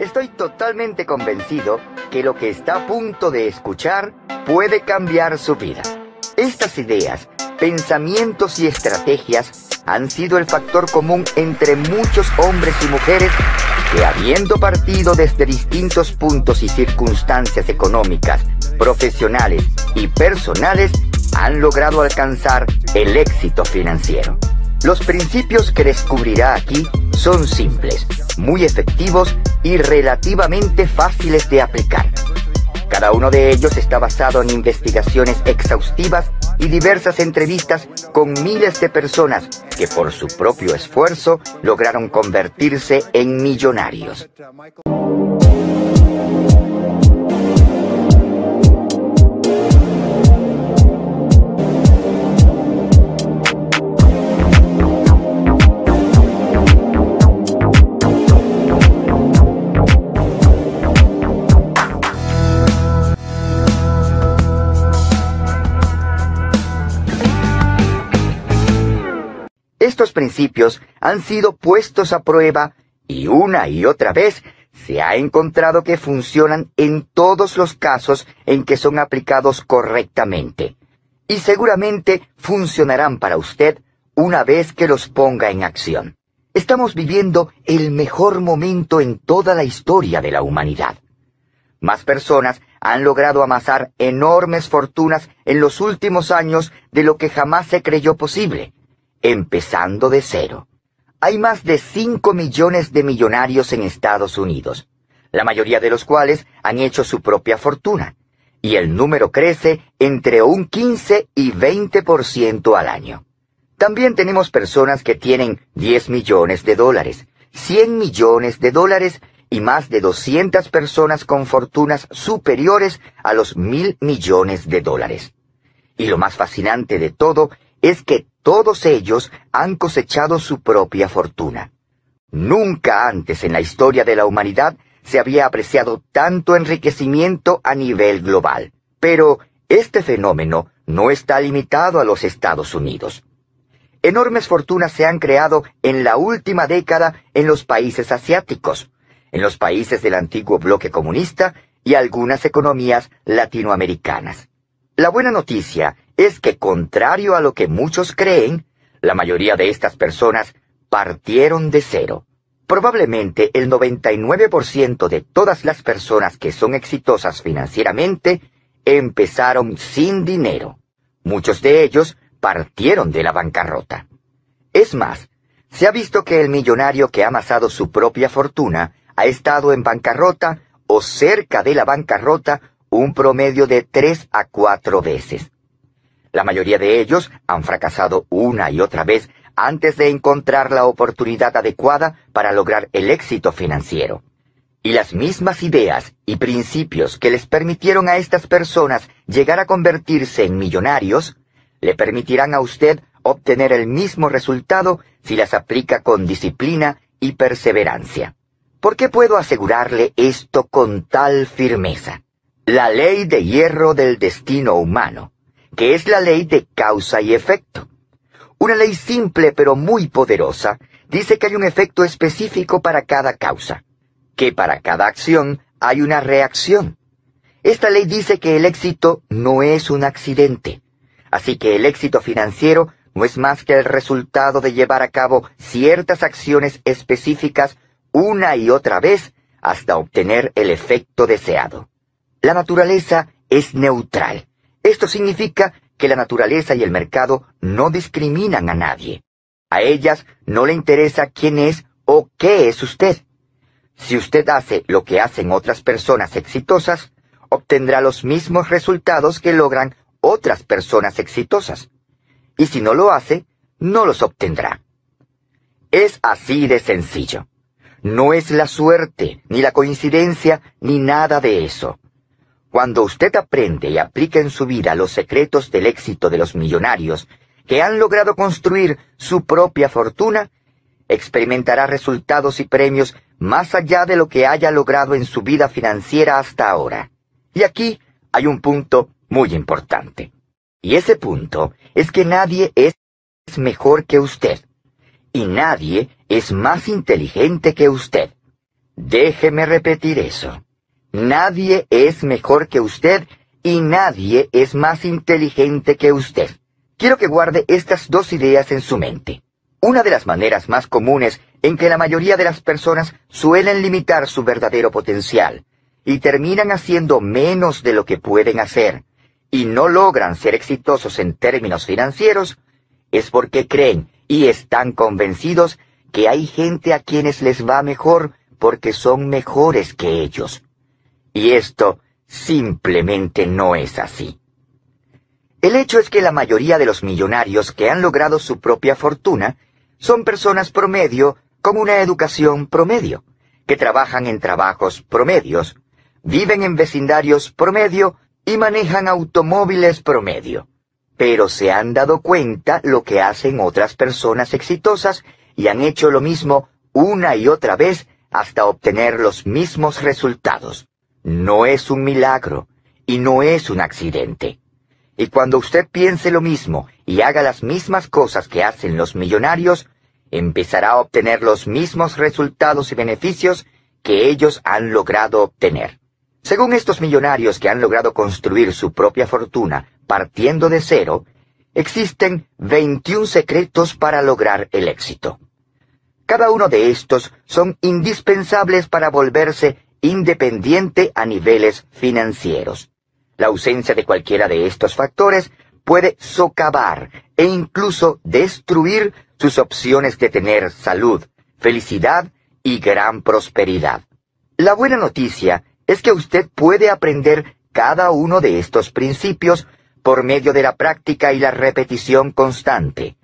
Estoy totalmente convencido que lo que está a punto de escuchar puede cambiar su vida. Estas ideas, pensamientos y estrategias han sido el factor común entre muchos hombres y mujeres que habiendo partido desde distintos puntos y circunstancias económicas, profesionales y personales, han logrado alcanzar el éxito financiero. Los principios que descubrirá aquí son simples, muy efectivos y relativamente fáciles de aplicar. Cada uno de ellos está basado en investigaciones exhaustivas y diversas entrevistas con miles de personas que por su propio esfuerzo lograron convertirse en millonarios. Estos principios han sido puestos a prueba y una y otra vez se ha encontrado que funcionan en todos los casos en que son aplicados correctamente. Y seguramente funcionarán para usted una vez que los ponga en acción. Estamos viviendo el mejor momento en toda la historia de la humanidad. Más personas han logrado amasar enormes fortunas en los últimos años de lo que jamás se creyó posible empezando de cero. Hay más de 5 millones de millonarios en Estados Unidos, la mayoría de los cuales han hecho su propia fortuna, y el número crece entre un 15 y 20% al año. También tenemos personas que tienen 10 millones de dólares, 100 millones de dólares y más de 200 personas con fortunas superiores a los mil millones de dólares. Y lo más fascinante de todo es que todos ellos han cosechado su propia fortuna. Nunca antes en la historia de la humanidad se había apreciado tanto enriquecimiento a nivel global. Pero este fenómeno no está limitado a los Estados Unidos. Enormes fortunas se han creado en la última década en los países asiáticos, en los países del antiguo bloque comunista y algunas economías latinoamericanas. La buena noticia es que, contrario a lo que muchos creen, la mayoría de estas personas partieron de cero. Probablemente el 99% de todas las personas que son exitosas financieramente empezaron sin dinero. Muchos de ellos partieron de la bancarrota. Es más, se ha visto que el millonario que ha amasado su propia fortuna ha estado en bancarrota o cerca de la bancarrota un promedio de tres a cuatro veces. La mayoría de ellos han fracasado una y otra vez antes de encontrar la oportunidad adecuada para lograr el éxito financiero. Y las mismas ideas y principios que les permitieron a estas personas llegar a convertirse en millonarios, le permitirán a usted obtener el mismo resultado si las aplica con disciplina y perseverancia. ¿Por qué puedo asegurarle esto con tal firmeza? la ley de hierro del destino humano, que es la ley de causa y efecto. Una ley simple pero muy poderosa dice que hay un efecto específico para cada causa, que para cada acción hay una reacción. Esta ley dice que el éxito no es un accidente, así que el éxito financiero no es más que el resultado de llevar a cabo ciertas acciones específicas una y otra vez hasta obtener el efecto deseado. La naturaleza es neutral. Esto significa que la naturaleza y el mercado no discriminan a nadie. A ellas no le interesa quién es o qué es usted. Si usted hace lo que hacen otras personas exitosas, obtendrá los mismos resultados que logran otras personas exitosas. Y si no lo hace, no los obtendrá. Es así de sencillo. No es la suerte, ni la coincidencia, ni nada de eso. Cuando usted aprende y aplica en su vida los secretos del éxito de los millonarios que han logrado construir su propia fortuna, experimentará resultados y premios más allá de lo que haya logrado en su vida financiera hasta ahora. Y aquí hay un punto muy importante. Y ese punto es que nadie es mejor que usted. Y nadie es más inteligente que usted. Déjeme repetir eso. Nadie es mejor que usted y nadie es más inteligente que usted. Quiero que guarde estas dos ideas en su mente. Una de las maneras más comunes en que la mayoría de las personas suelen limitar su verdadero potencial y terminan haciendo menos de lo que pueden hacer y no logran ser exitosos en términos financieros es porque creen y están convencidos que hay gente a quienes les va mejor porque son mejores que ellos. Y esto simplemente no es así. El hecho es que la mayoría de los millonarios que han logrado su propia fortuna son personas promedio con una educación promedio, que trabajan en trabajos promedios, viven en vecindarios promedio y manejan automóviles promedio. Pero se han dado cuenta lo que hacen otras personas exitosas y han hecho lo mismo una y otra vez hasta obtener los mismos resultados. No es un milagro y no es un accidente. Y cuando usted piense lo mismo y haga las mismas cosas que hacen los millonarios, empezará a obtener los mismos resultados y beneficios que ellos han logrado obtener. Según estos millonarios que han logrado construir su propia fortuna partiendo de cero, existen 21 secretos para lograr el éxito. Cada uno de estos son indispensables para volverse independiente a niveles financieros. La ausencia de cualquiera de estos factores puede socavar e incluso destruir sus opciones de tener salud, felicidad y gran prosperidad. La buena noticia es que usted puede aprender cada uno de estos principios por medio de la práctica y la repetición constante,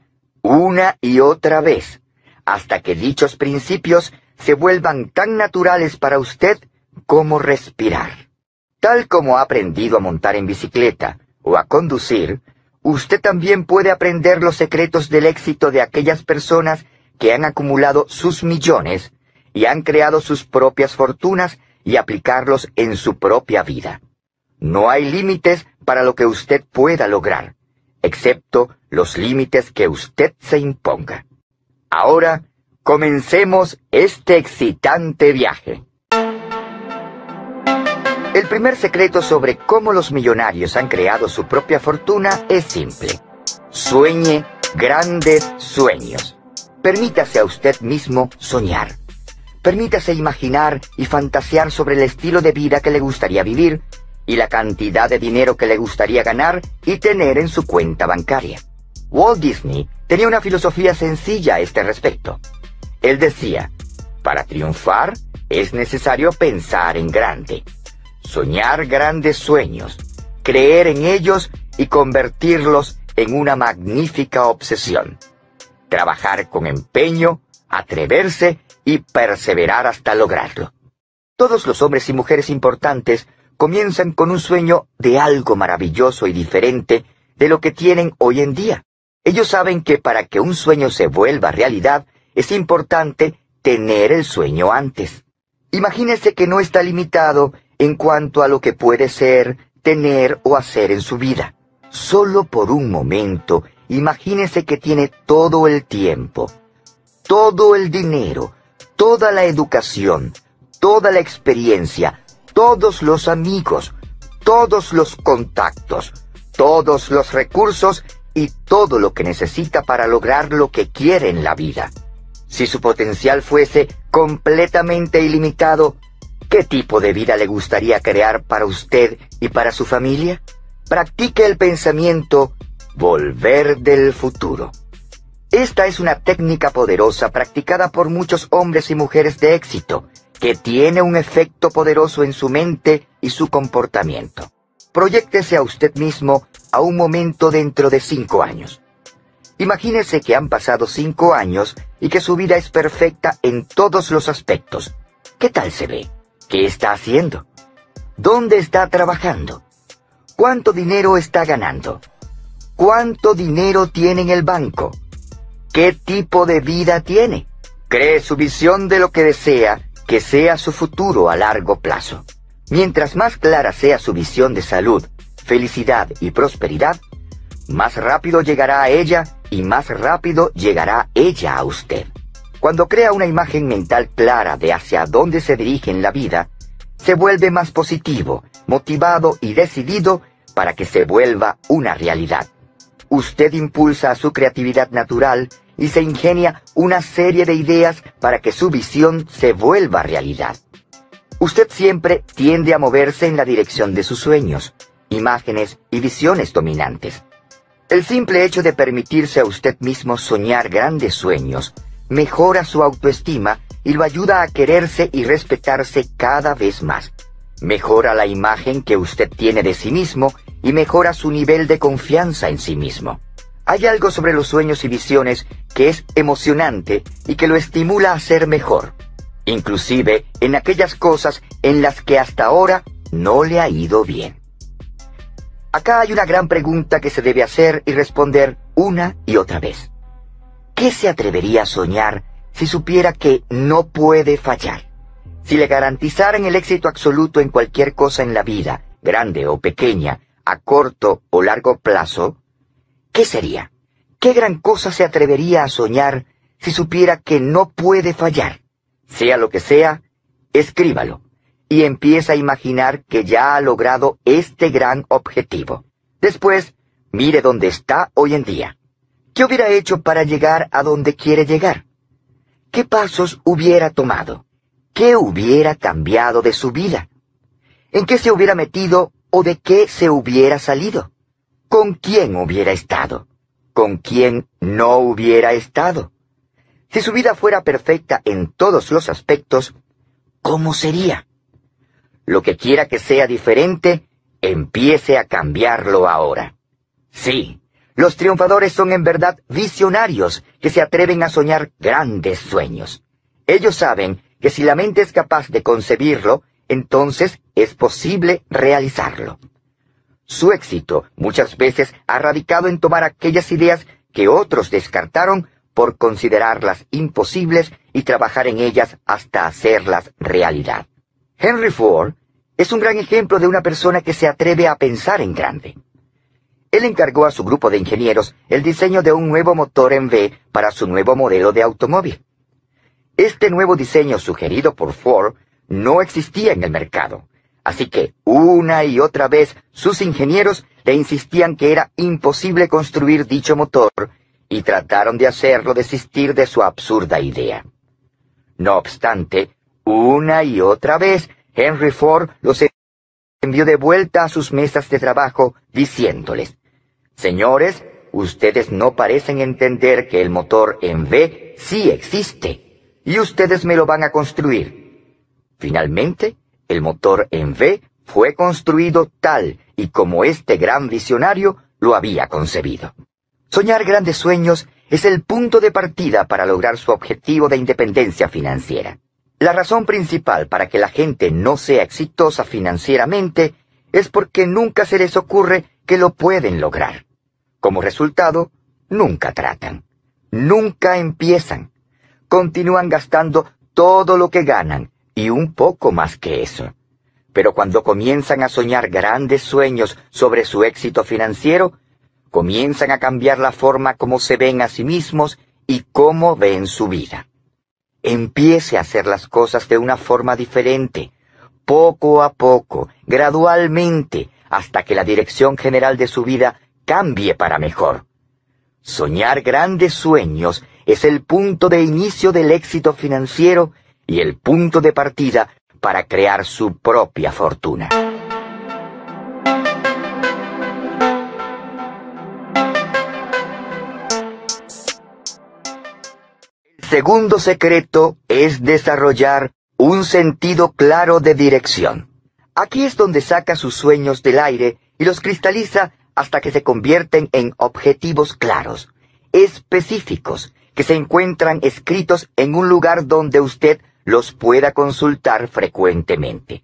una y otra vez, hasta que dichos principios se vuelvan tan naturales para usted como respirar. Tal como ha aprendido a montar en bicicleta o a conducir, usted también puede aprender los secretos del éxito de aquellas personas que han acumulado sus millones y han creado sus propias fortunas y aplicarlos en su propia vida. No hay límites para lo que usted pueda lograr, excepto los límites que usted se imponga. Ahora, Comencemos este excitante viaje. El primer secreto sobre cómo los millonarios han creado su propia fortuna es simple. Sueñe grandes sueños. Permítase a usted mismo soñar. Permítase imaginar y fantasear sobre el estilo de vida que le gustaría vivir y la cantidad de dinero que le gustaría ganar y tener en su cuenta bancaria. Walt Disney tenía una filosofía sencilla a este respecto. Él decía, para triunfar es necesario pensar en grande, soñar grandes sueños, creer en ellos y convertirlos en una magnífica obsesión. Trabajar con empeño, atreverse y perseverar hasta lograrlo. Todos los hombres y mujeres importantes comienzan con un sueño de algo maravilloso y diferente de lo que tienen hoy en día. Ellos saben que para que un sueño se vuelva realidad es importante tener el sueño antes. Imagínese que no está limitado en cuanto a lo que puede ser, tener o hacer en su vida. Solo por un momento, imagínese que tiene todo el tiempo, todo el dinero, toda la educación, toda la experiencia, todos los amigos, todos los contactos, todos los recursos y todo lo que necesita para lograr lo que quiere en la vida. Si su potencial fuese completamente ilimitado, ¿qué tipo de vida le gustaría crear para usted y para su familia? Practique el pensamiento volver del futuro. Esta es una técnica poderosa practicada por muchos hombres y mujeres de éxito, que tiene un efecto poderoso en su mente y su comportamiento. Proyéctese a usted mismo a un momento dentro de cinco años Imagínese que han pasado cinco años y que su vida es perfecta en todos los aspectos. ¿Qué tal se ve? ¿Qué está haciendo? ¿Dónde está trabajando? ¿Cuánto dinero está ganando? ¿Cuánto dinero tiene en el banco? ¿Qué tipo de vida tiene? Cree su visión de lo que desea que sea su futuro a largo plazo. Mientras más clara sea su visión de salud, felicidad y prosperidad, más rápido llegará a ella y más rápido llegará ella a usted. Cuando crea una imagen mental clara de hacia dónde se dirige en la vida, se vuelve más positivo, motivado y decidido para que se vuelva una realidad. Usted impulsa a su creatividad natural y se ingenia una serie de ideas para que su visión se vuelva realidad. Usted siempre tiende a moverse en la dirección de sus sueños, imágenes y visiones dominantes. El simple hecho de permitirse a usted mismo soñar grandes sueños mejora su autoestima y lo ayuda a quererse y respetarse cada vez más. Mejora la imagen que usted tiene de sí mismo y mejora su nivel de confianza en sí mismo. Hay algo sobre los sueños y visiones que es emocionante y que lo estimula a ser mejor, inclusive en aquellas cosas en las que hasta ahora no le ha ido bien. Acá hay una gran pregunta que se debe hacer y responder una y otra vez. ¿Qué se atrevería a soñar si supiera que no puede fallar? Si le garantizaran el éxito absoluto en cualquier cosa en la vida, grande o pequeña, a corto o largo plazo, ¿qué sería? ¿Qué gran cosa se atrevería a soñar si supiera que no puede fallar? Sea lo que sea, escríbalo y empieza a imaginar que ya ha logrado este gran objetivo. Después, mire dónde está hoy en día. ¿Qué hubiera hecho para llegar a donde quiere llegar? ¿Qué pasos hubiera tomado? ¿Qué hubiera cambiado de su vida? ¿En qué se hubiera metido o de qué se hubiera salido? ¿Con quién hubiera estado? ¿Con quién no hubiera estado? Si su vida fuera perfecta en todos los aspectos, ¿cómo sería? Lo que quiera que sea diferente, empiece a cambiarlo ahora. Sí, los triunfadores son en verdad visionarios que se atreven a soñar grandes sueños. Ellos saben que si la mente es capaz de concebirlo, entonces es posible realizarlo. Su éxito muchas veces ha radicado en tomar aquellas ideas que otros descartaron por considerarlas imposibles y trabajar en ellas hasta hacerlas realidad. Henry Ford es un gran ejemplo de una persona que se atreve a pensar en grande. Él encargó a su grupo de ingenieros el diseño de un nuevo motor en V para su nuevo modelo de automóvil. Este nuevo diseño sugerido por Ford no existía en el mercado, así que una y otra vez sus ingenieros le insistían que era imposible construir dicho motor y trataron de hacerlo desistir de su absurda idea. No obstante, una y otra vez, Henry Ford los envió de vuelta a sus mesas de trabajo, diciéndoles, Señores, ustedes no parecen entender que el motor en V sí existe, y ustedes me lo van a construir. Finalmente, el motor en V fue construido tal y como este gran visionario lo había concebido. Soñar grandes sueños es el punto de partida para lograr su objetivo de independencia financiera. La razón principal para que la gente no sea exitosa financieramente es porque nunca se les ocurre que lo pueden lograr. Como resultado, nunca tratan, nunca empiezan, continúan gastando todo lo que ganan y un poco más que eso. Pero cuando comienzan a soñar grandes sueños sobre su éxito financiero, comienzan a cambiar la forma como se ven a sí mismos y cómo ven su vida. Empiece a hacer las cosas de una forma diferente, poco a poco, gradualmente, hasta que la dirección general de su vida cambie para mejor. Soñar grandes sueños es el punto de inicio del éxito financiero y el punto de partida para crear su propia fortuna. Segundo secreto es desarrollar un sentido claro de dirección. Aquí es donde saca sus sueños del aire y los cristaliza hasta que se convierten en objetivos claros, específicos, que se encuentran escritos en un lugar donde usted los pueda consultar frecuentemente.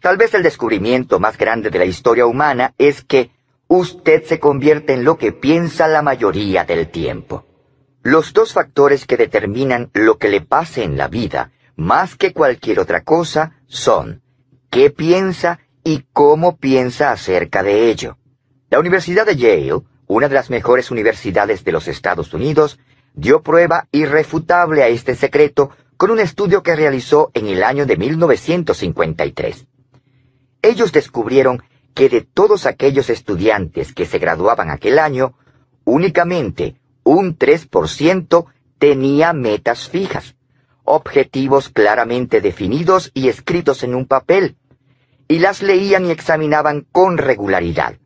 Tal vez el descubrimiento más grande de la historia humana es que usted se convierte en lo que piensa la mayoría del tiempo. Los dos factores que determinan lo que le pase en la vida, más que cualquier otra cosa, son qué piensa y cómo piensa acerca de ello. La Universidad de Yale, una de las mejores universidades de los Estados Unidos, dio prueba irrefutable a este secreto con un estudio que realizó en el año de 1953. Ellos descubrieron que de todos aquellos estudiantes que se graduaban aquel año, únicamente un 3% tenía metas fijas, objetivos claramente definidos y escritos en un papel, y las leían y examinaban con regularidad.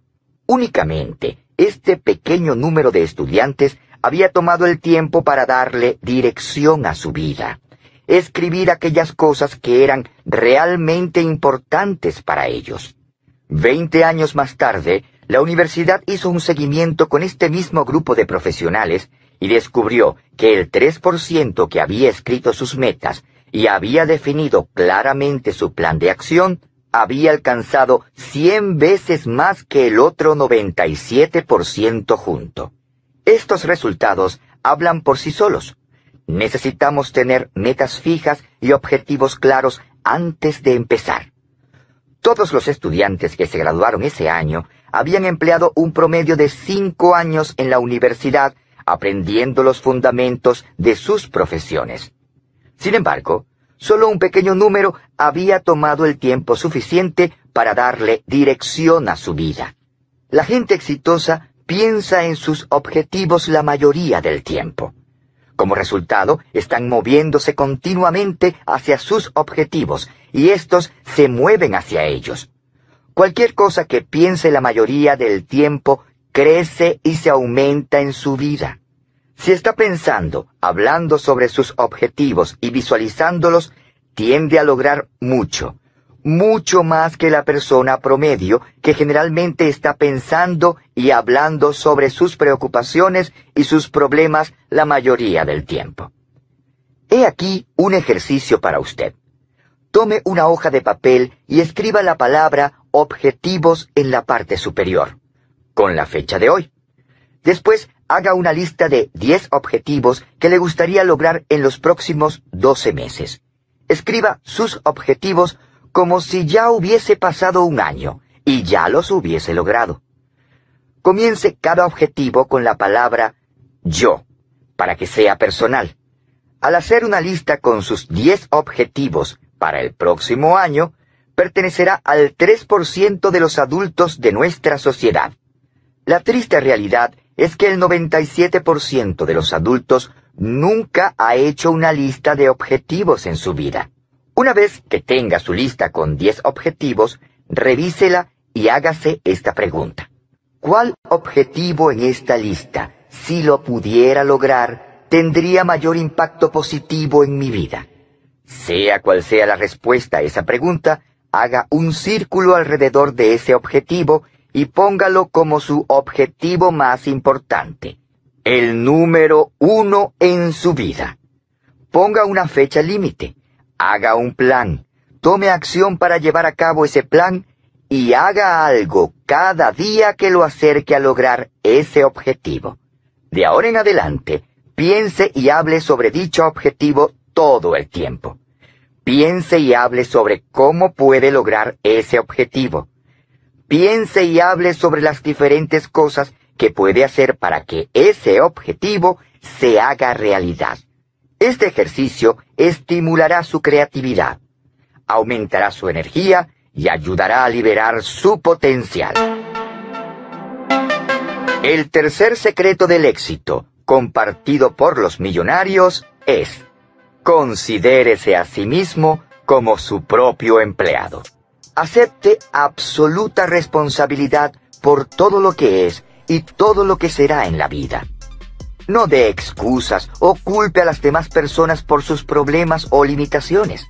Únicamente, este pequeño número de estudiantes había tomado el tiempo para darle dirección a su vida, escribir aquellas cosas que eran realmente importantes para ellos. Veinte años más tarde, la universidad hizo un seguimiento con este mismo grupo de profesionales y descubrió que el 3% que había escrito sus metas y había definido claramente su plan de acción había alcanzado 100 veces más que el otro 97% junto. Estos resultados hablan por sí solos. Necesitamos tener metas fijas y objetivos claros antes de empezar. Todos los estudiantes que se graduaron ese año habían empleado un promedio de cinco años en la universidad aprendiendo los fundamentos de sus profesiones. Sin embargo, solo un pequeño número había tomado el tiempo suficiente para darle dirección a su vida. La gente exitosa piensa en sus objetivos la mayoría del tiempo. Como resultado, están moviéndose continuamente hacia sus objetivos y estos se mueven hacia ellos. Cualquier cosa que piense la mayoría del tiempo crece y se aumenta en su vida. Si está pensando, hablando sobre sus objetivos y visualizándolos, tiende a lograr mucho, mucho más que la persona promedio que generalmente está pensando y hablando sobre sus preocupaciones y sus problemas la mayoría del tiempo. He aquí un ejercicio para usted. Tome una hoja de papel y escriba la palabra objetivos en la parte superior, con la fecha de hoy. Después, haga una lista de 10 objetivos que le gustaría lograr en los próximos 12 meses. Escriba sus objetivos como si ya hubiese pasado un año y ya los hubiese logrado. Comience cada objetivo con la palabra yo, para que sea personal. Al hacer una lista con sus 10 objetivos para el próximo año, pertenecerá al 3% de los adultos de nuestra sociedad. La triste realidad es que el 97% de los adultos nunca ha hecho una lista de objetivos en su vida. Una vez que tenga su lista con 10 objetivos, revísela y hágase esta pregunta. ¿Cuál objetivo en esta lista, si lo pudiera lograr, tendría mayor impacto positivo en mi vida? Sea cual sea la respuesta a esa pregunta, haga un círculo alrededor de ese objetivo y póngalo como su objetivo más importante, el número uno en su vida. Ponga una fecha límite, haga un plan, tome acción para llevar a cabo ese plan y haga algo cada día que lo acerque a lograr ese objetivo. De ahora en adelante, piense y hable sobre dicho objetivo todo el tiempo. Piense y hable sobre cómo puede lograr ese objetivo. Piense y hable sobre las diferentes cosas que puede hacer para que ese objetivo se haga realidad. Este ejercicio estimulará su creatividad, aumentará su energía y ayudará a liberar su potencial. El tercer secreto del éxito, compartido por los millonarios, es Considérese a sí mismo como su propio empleado. Acepte absoluta responsabilidad por todo lo que es y todo lo que será en la vida. No dé excusas o culpe a las demás personas por sus problemas o limitaciones.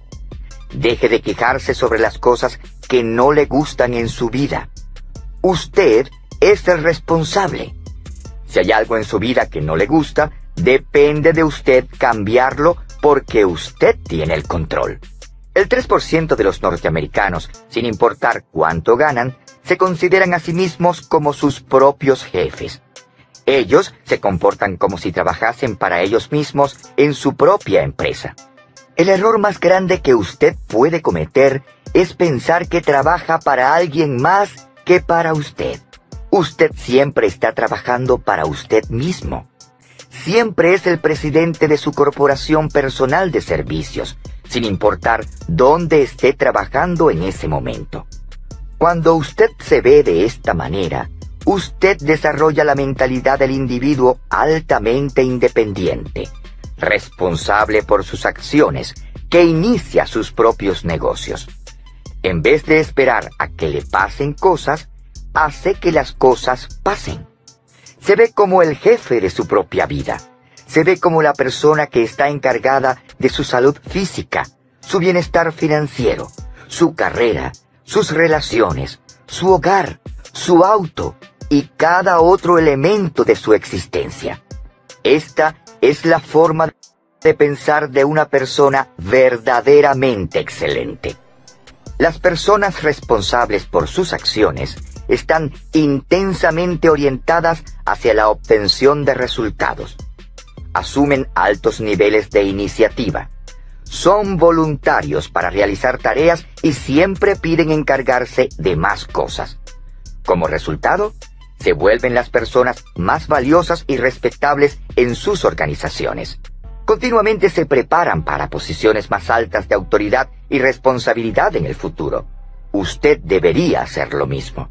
Deje de quejarse sobre las cosas que no le gustan en su vida. Usted es el responsable. Si hay algo en su vida que no le gusta, depende de usted cambiarlo porque usted tiene el control. El 3% de los norteamericanos, sin importar cuánto ganan, se consideran a sí mismos como sus propios jefes. Ellos se comportan como si trabajasen para ellos mismos en su propia empresa. El error más grande que usted puede cometer es pensar que trabaja para alguien más que para usted. Usted siempre está trabajando para usted mismo siempre es el presidente de su corporación personal de servicios, sin importar dónde esté trabajando en ese momento. Cuando usted se ve de esta manera, usted desarrolla la mentalidad del individuo altamente independiente, responsable por sus acciones, que inicia sus propios negocios. En vez de esperar a que le pasen cosas, hace que las cosas pasen. Se ve como el jefe de su propia vida. Se ve como la persona que está encargada de su salud física, su bienestar financiero, su carrera, sus relaciones, su hogar, su auto y cada otro elemento de su existencia. Esta es la forma de pensar de una persona verdaderamente excelente. Las personas responsables por sus acciones están intensamente orientadas hacia la obtención de resultados. Asumen altos niveles de iniciativa. Son voluntarios para realizar tareas y siempre piden encargarse de más cosas. Como resultado, se vuelven las personas más valiosas y respetables en sus organizaciones. Continuamente se preparan para posiciones más altas de autoridad y responsabilidad en el futuro. Usted debería hacer lo mismo.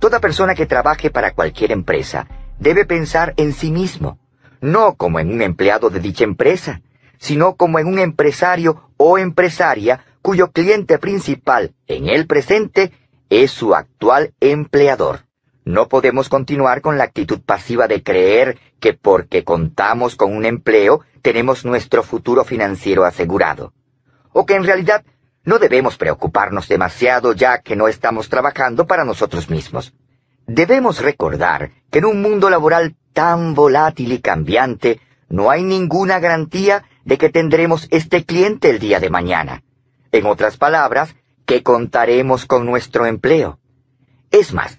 Toda persona que trabaje para cualquier empresa debe pensar en sí mismo, no como en un empleado de dicha empresa, sino como en un empresario o empresaria cuyo cliente principal en el presente es su actual empleador. No podemos continuar con la actitud pasiva de creer que porque contamos con un empleo tenemos nuestro futuro financiero asegurado, o que en realidad no debemos preocuparnos demasiado ya que no estamos trabajando para nosotros mismos. Debemos recordar que en un mundo laboral tan volátil y cambiante, no hay ninguna garantía de que tendremos este cliente el día de mañana. En otras palabras, que contaremos con nuestro empleo. Es más,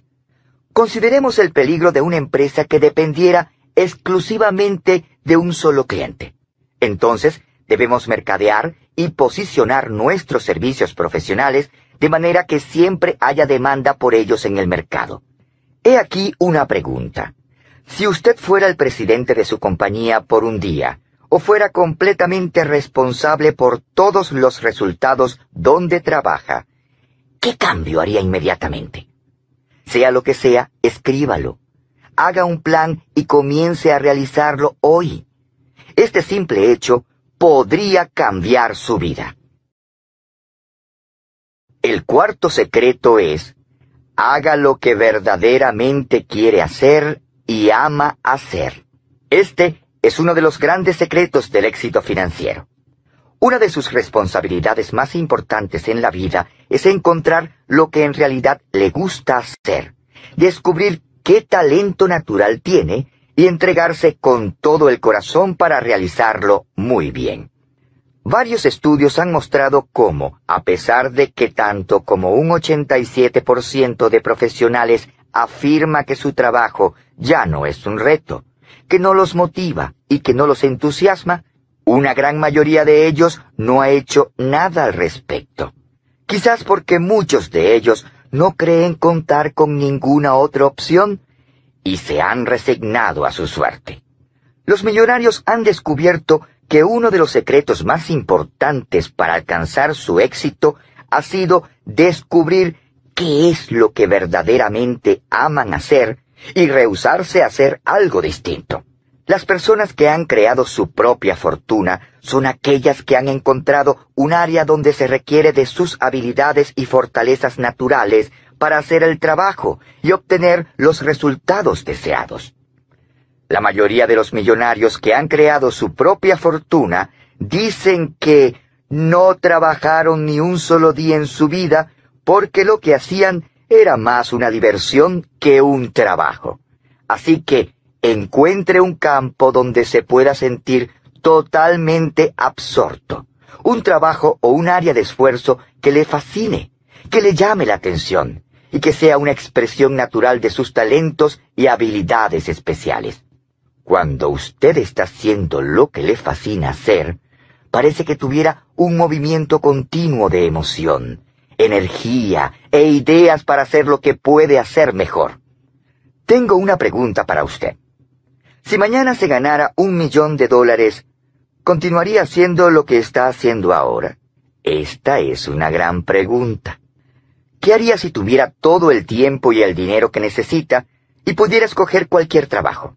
consideremos el peligro de una empresa que dependiera exclusivamente de un solo cliente. Entonces, debemos mercadear y posicionar nuestros servicios profesionales de manera que siempre haya demanda por ellos en el mercado. He aquí una pregunta. Si usted fuera el presidente de su compañía por un día, o fuera completamente responsable por todos los resultados donde trabaja, ¿qué cambio haría inmediatamente? Sea lo que sea, escríbalo. Haga un plan y comience a realizarlo hoy. Este simple hecho podría cambiar su vida. El cuarto secreto es, haga lo que verdaderamente quiere hacer y ama hacer. Este es uno de los grandes secretos del éxito financiero. Una de sus responsabilidades más importantes en la vida es encontrar lo que en realidad le gusta hacer, descubrir qué talento natural tiene y entregarse con todo el corazón para realizarlo muy bien. Varios estudios han mostrado cómo, a pesar de que tanto como un 87% de profesionales afirma que su trabajo ya no es un reto, que no los motiva y que no los entusiasma, una gran mayoría de ellos no ha hecho nada al respecto. Quizás porque muchos de ellos no creen contar con ninguna otra opción y se han resignado a su suerte. Los millonarios han descubierto que uno de los secretos más importantes para alcanzar su éxito ha sido descubrir qué es lo que verdaderamente aman hacer y rehusarse a hacer algo distinto. Las personas que han creado su propia fortuna son aquellas que han encontrado un área donde se requiere de sus habilidades y fortalezas naturales para hacer el trabajo y obtener los resultados deseados. La mayoría de los millonarios que han creado su propia fortuna dicen que no trabajaron ni un solo día en su vida porque lo que hacían era más una diversión que un trabajo. Así que encuentre un campo donde se pueda sentir totalmente absorto, un trabajo o un área de esfuerzo que le fascine, que le llame la atención, y que sea una expresión natural de sus talentos y habilidades especiales. Cuando usted está haciendo lo que le fascina hacer, parece que tuviera un movimiento continuo de emoción, energía e ideas para hacer lo que puede hacer mejor. Tengo una pregunta para usted. Si mañana se ganara un millón de dólares, ¿continuaría haciendo lo que está haciendo ahora? Esta es una gran pregunta. ¿Qué haría si tuviera todo el tiempo y el dinero que necesita y pudiera escoger cualquier trabajo?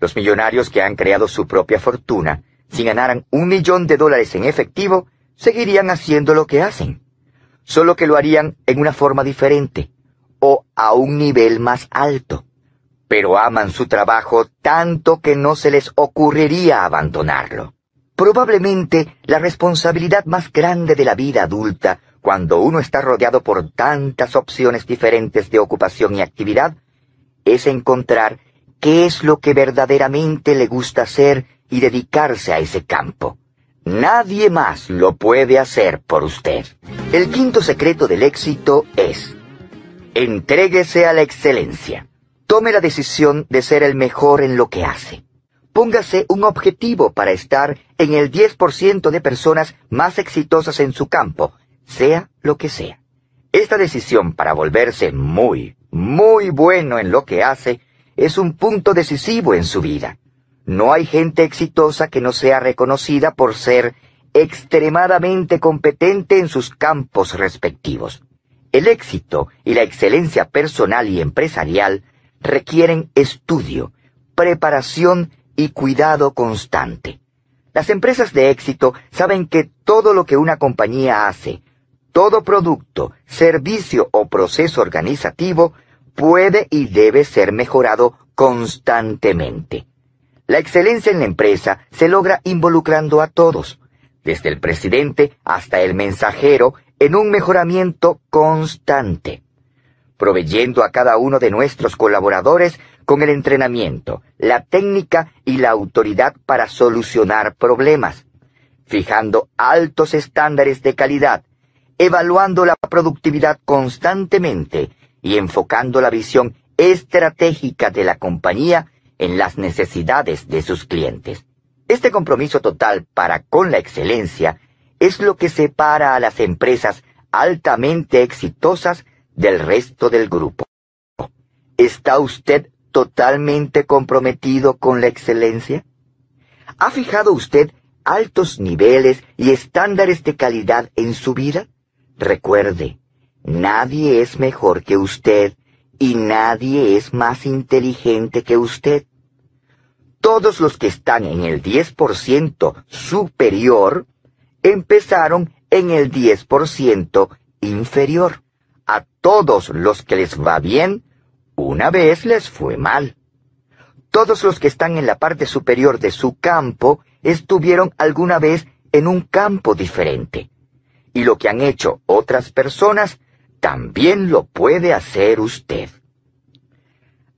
Los millonarios que han creado su propia fortuna, si ganaran un millón de dólares en efectivo, seguirían haciendo lo que hacen, solo que lo harían en una forma diferente o a un nivel más alto. Pero aman su trabajo tanto que no se les ocurriría abandonarlo. Probablemente la responsabilidad más grande de la vida adulta cuando uno está rodeado por tantas opciones diferentes de ocupación y actividad, es encontrar qué es lo que verdaderamente le gusta hacer y dedicarse a ese campo. Nadie más lo puede hacer por usted. El quinto secreto del éxito es, entréguese a la excelencia. Tome la decisión de ser el mejor en lo que hace. Póngase un objetivo para estar en el 10% de personas más exitosas en su campo sea lo que sea. Esta decisión para volverse muy, muy bueno en lo que hace es un punto decisivo en su vida. No hay gente exitosa que no sea reconocida por ser extremadamente competente en sus campos respectivos. El éxito y la excelencia personal y empresarial requieren estudio, preparación y cuidado constante. Las empresas de éxito saben que todo lo que una compañía hace, todo producto, servicio o proceso organizativo puede y debe ser mejorado constantemente. La excelencia en la empresa se logra involucrando a todos, desde el presidente hasta el mensajero, en un mejoramiento constante, proveyendo a cada uno de nuestros colaboradores con el entrenamiento, la técnica y la autoridad para solucionar problemas, fijando altos estándares de calidad, evaluando la productividad constantemente y enfocando la visión estratégica de la compañía en las necesidades de sus clientes. Este compromiso total para con la excelencia es lo que separa a las empresas altamente exitosas del resto del grupo. ¿Está usted totalmente comprometido con la excelencia? ¿Ha fijado usted altos niveles y estándares de calidad en su vida? Recuerde, nadie es mejor que usted y nadie es más inteligente que usted. Todos los que están en el 10% superior empezaron en el 10% inferior. A todos los que les va bien, una vez les fue mal. Todos los que están en la parte superior de su campo estuvieron alguna vez en un campo diferente y lo que han hecho otras personas, también lo puede hacer usted.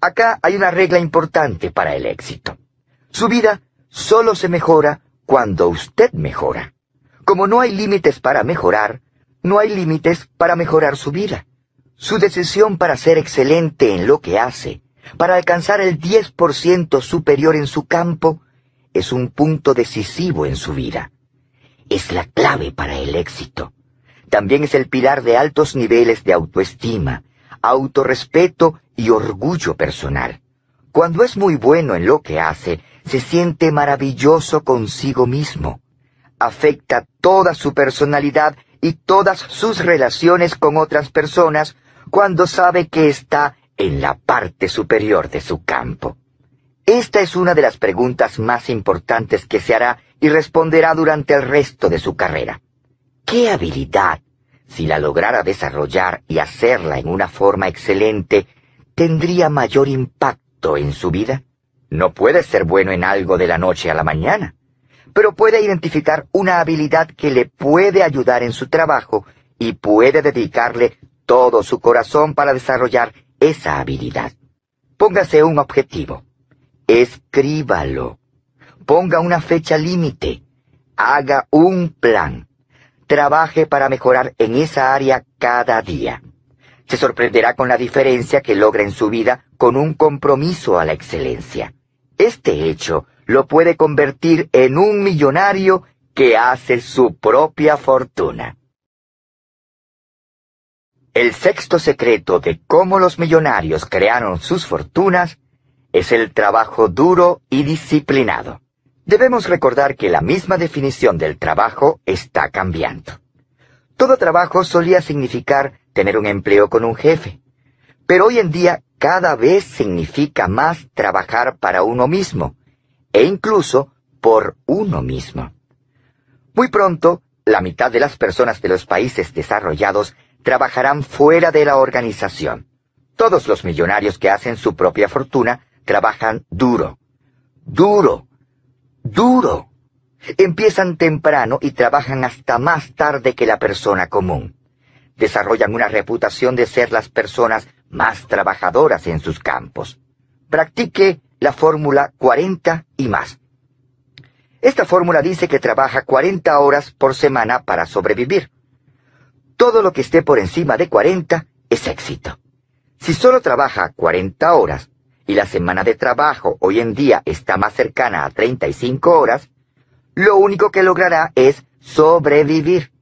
Acá hay una regla importante para el éxito. Su vida solo se mejora cuando usted mejora. Como no hay límites para mejorar, no hay límites para mejorar su vida. Su decisión para ser excelente en lo que hace, para alcanzar el 10% superior en su campo, es un punto decisivo en su vida es la clave para el éxito. También es el pilar de altos niveles de autoestima, autorrespeto y orgullo personal. Cuando es muy bueno en lo que hace, se siente maravilloso consigo mismo. Afecta toda su personalidad y todas sus relaciones con otras personas cuando sabe que está en la parte superior de su campo. Esta es una de las preguntas más importantes que se hará y responderá durante el resto de su carrera. ¿Qué habilidad, si la lograra desarrollar y hacerla en una forma excelente, tendría mayor impacto en su vida? No puede ser bueno en algo de la noche a la mañana, pero puede identificar una habilidad que le puede ayudar en su trabajo y puede dedicarle todo su corazón para desarrollar esa habilidad. Póngase un objetivo escríbalo. Ponga una fecha límite. Haga un plan. Trabaje para mejorar en esa área cada día. Se sorprenderá con la diferencia que logra en su vida con un compromiso a la excelencia. Este hecho lo puede convertir en un millonario que hace su propia fortuna. El sexto secreto de cómo los millonarios crearon sus fortunas es el trabajo duro y disciplinado. Debemos recordar que la misma definición del trabajo está cambiando. Todo trabajo solía significar tener un empleo con un jefe, pero hoy en día cada vez significa más trabajar para uno mismo e incluso por uno mismo. Muy pronto, la mitad de las personas de los países desarrollados trabajarán fuera de la organización. Todos los millonarios que hacen su propia fortuna trabajan duro, duro, duro. Empiezan temprano y trabajan hasta más tarde que la persona común. Desarrollan una reputación de ser las personas más trabajadoras en sus campos. Practique la fórmula 40 y más. Esta fórmula dice que trabaja 40 horas por semana para sobrevivir. Todo lo que esté por encima de 40 es éxito. Si solo trabaja 40 horas y la semana de trabajo hoy en día está más cercana a 35 horas, lo único que logrará es sobrevivir.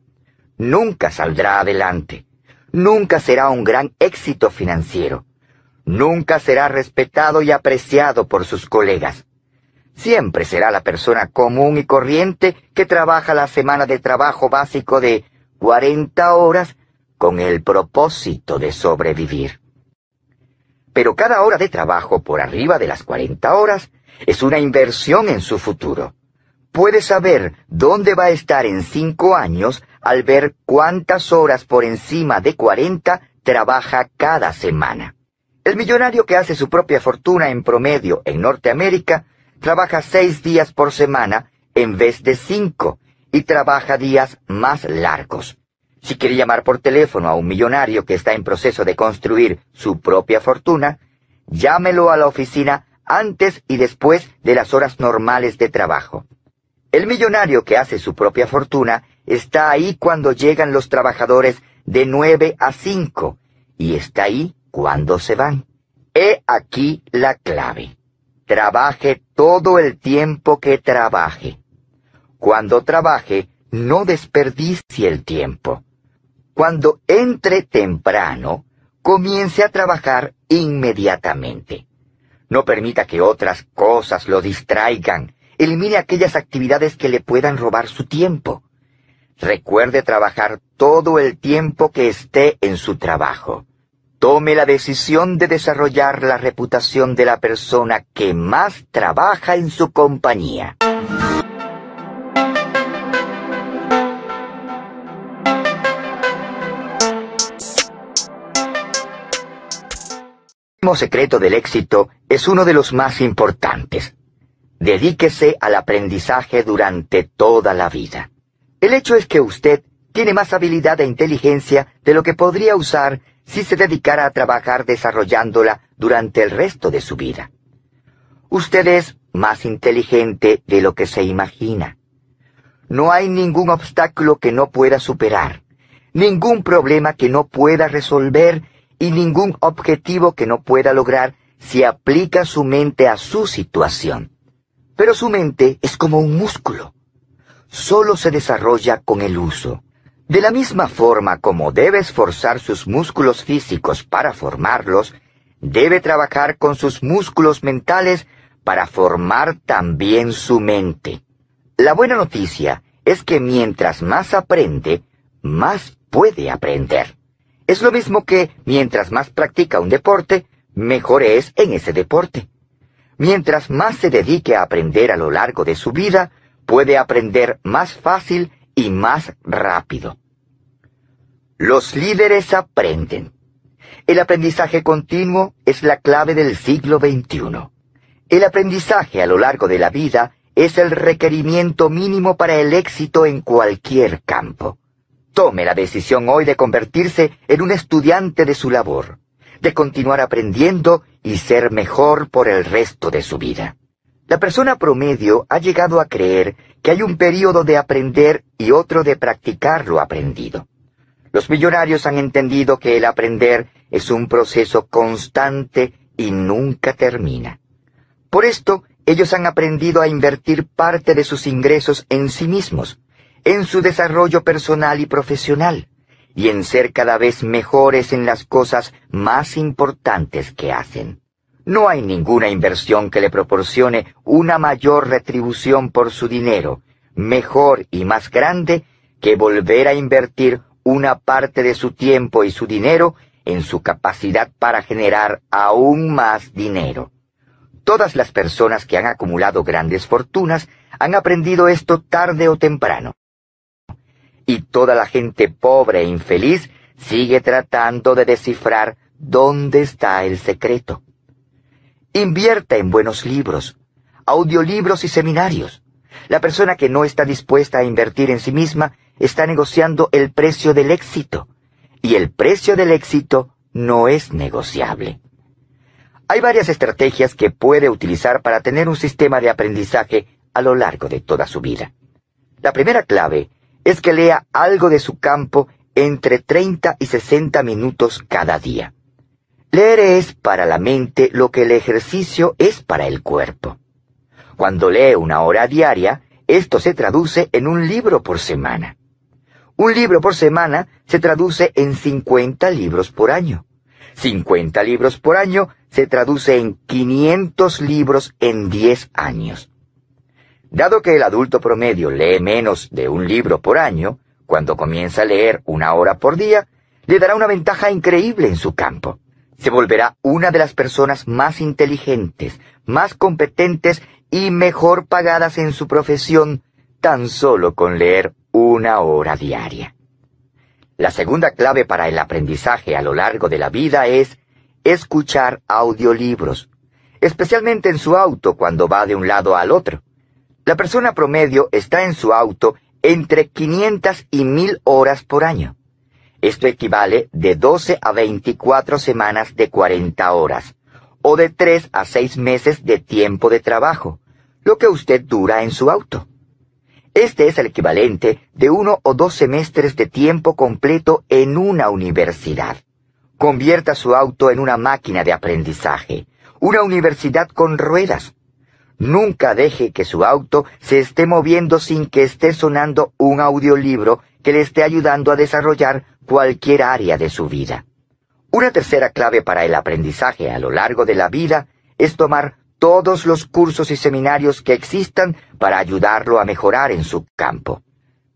Nunca saldrá adelante. Nunca será un gran éxito financiero. Nunca será respetado y apreciado por sus colegas. Siempre será la persona común y corriente que trabaja la semana de trabajo básico de 40 horas con el propósito de sobrevivir pero cada hora de trabajo por arriba de las 40 horas es una inversión en su futuro. Puede saber dónde va a estar en cinco años al ver cuántas horas por encima de 40 trabaja cada semana. El millonario que hace su propia fortuna en promedio en Norteamérica trabaja seis días por semana en vez de cinco y trabaja días más largos. Si quiere llamar por teléfono a un millonario que está en proceso de construir su propia fortuna, llámelo a la oficina antes y después de las horas normales de trabajo. El millonario que hace su propia fortuna está ahí cuando llegan los trabajadores de 9 a 5 y está ahí cuando se van. He aquí la clave. Trabaje todo el tiempo que trabaje. Cuando trabaje, no desperdicie el tiempo cuando entre temprano, comience a trabajar inmediatamente. No permita que otras cosas lo distraigan. Elimine aquellas actividades que le puedan robar su tiempo. Recuerde trabajar todo el tiempo que esté en su trabajo. Tome la decisión de desarrollar la reputación de la persona que más trabaja en su compañía. secreto del éxito es uno de los más importantes. Dedíquese al aprendizaje durante toda la vida. El hecho es que usted tiene más habilidad e inteligencia de lo que podría usar si se dedicara a trabajar desarrollándola durante el resto de su vida. Usted es más inteligente de lo que se imagina. No hay ningún obstáculo que no pueda superar, ningún problema que no pueda resolver y ningún objetivo que no pueda lograr si aplica su mente a su situación. Pero su mente es como un músculo. Solo se desarrolla con el uso. De la misma forma como debe esforzar sus músculos físicos para formarlos, debe trabajar con sus músculos mentales para formar también su mente. La buena noticia es que mientras más aprende, más puede aprender. Es lo mismo que mientras más practica un deporte, mejor es en ese deporte. Mientras más se dedique a aprender a lo largo de su vida, puede aprender más fácil y más rápido. Los líderes aprenden. El aprendizaje continuo es la clave del siglo XXI. El aprendizaje a lo largo de la vida es el requerimiento mínimo para el éxito en cualquier campo tome la decisión hoy de convertirse en un estudiante de su labor, de continuar aprendiendo y ser mejor por el resto de su vida. La persona promedio ha llegado a creer que hay un periodo de aprender y otro de practicar lo aprendido. Los millonarios han entendido que el aprender es un proceso constante y nunca termina. Por esto, ellos han aprendido a invertir parte de sus ingresos en sí mismos, en su desarrollo personal y profesional, y en ser cada vez mejores en las cosas más importantes que hacen. No hay ninguna inversión que le proporcione una mayor retribución por su dinero, mejor y más grande, que volver a invertir una parte de su tiempo y su dinero en su capacidad para generar aún más dinero. Todas las personas que han acumulado grandes fortunas han aprendido esto tarde o temprano y toda la gente pobre e infeliz sigue tratando de descifrar dónde está el secreto. Invierta en buenos libros, audiolibros y seminarios. La persona que no está dispuesta a invertir en sí misma está negociando el precio del éxito, y el precio del éxito no es negociable. Hay varias estrategias que puede utilizar para tener un sistema de aprendizaje a lo largo de toda su vida. La primera clave es es que lea algo de su campo entre 30 y 60 minutos cada día. Leer es para la mente lo que el ejercicio es para el cuerpo. Cuando lee una hora diaria, esto se traduce en un libro por semana. Un libro por semana se traduce en 50 libros por año. 50 libros por año se traduce en 500 libros en 10 años. Dado que el adulto promedio lee menos de un libro por año, cuando comienza a leer una hora por día, le dará una ventaja increíble en su campo. Se volverá una de las personas más inteligentes, más competentes y mejor pagadas en su profesión, tan solo con leer una hora diaria. La segunda clave para el aprendizaje a lo largo de la vida es escuchar audiolibros, especialmente en su auto cuando va de un lado al otro. La persona promedio está en su auto entre 500 y 1000 horas por año. Esto equivale de 12 a 24 semanas de 40 horas, o de 3 a 6 meses de tiempo de trabajo, lo que usted dura en su auto. Este es el equivalente de uno o dos semestres de tiempo completo en una universidad. Convierta su auto en una máquina de aprendizaje, una universidad con ruedas, Nunca deje que su auto se esté moviendo sin que esté sonando un audiolibro que le esté ayudando a desarrollar cualquier área de su vida. Una tercera clave para el aprendizaje a lo largo de la vida es tomar todos los cursos y seminarios que existan para ayudarlo a mejorar en su campo.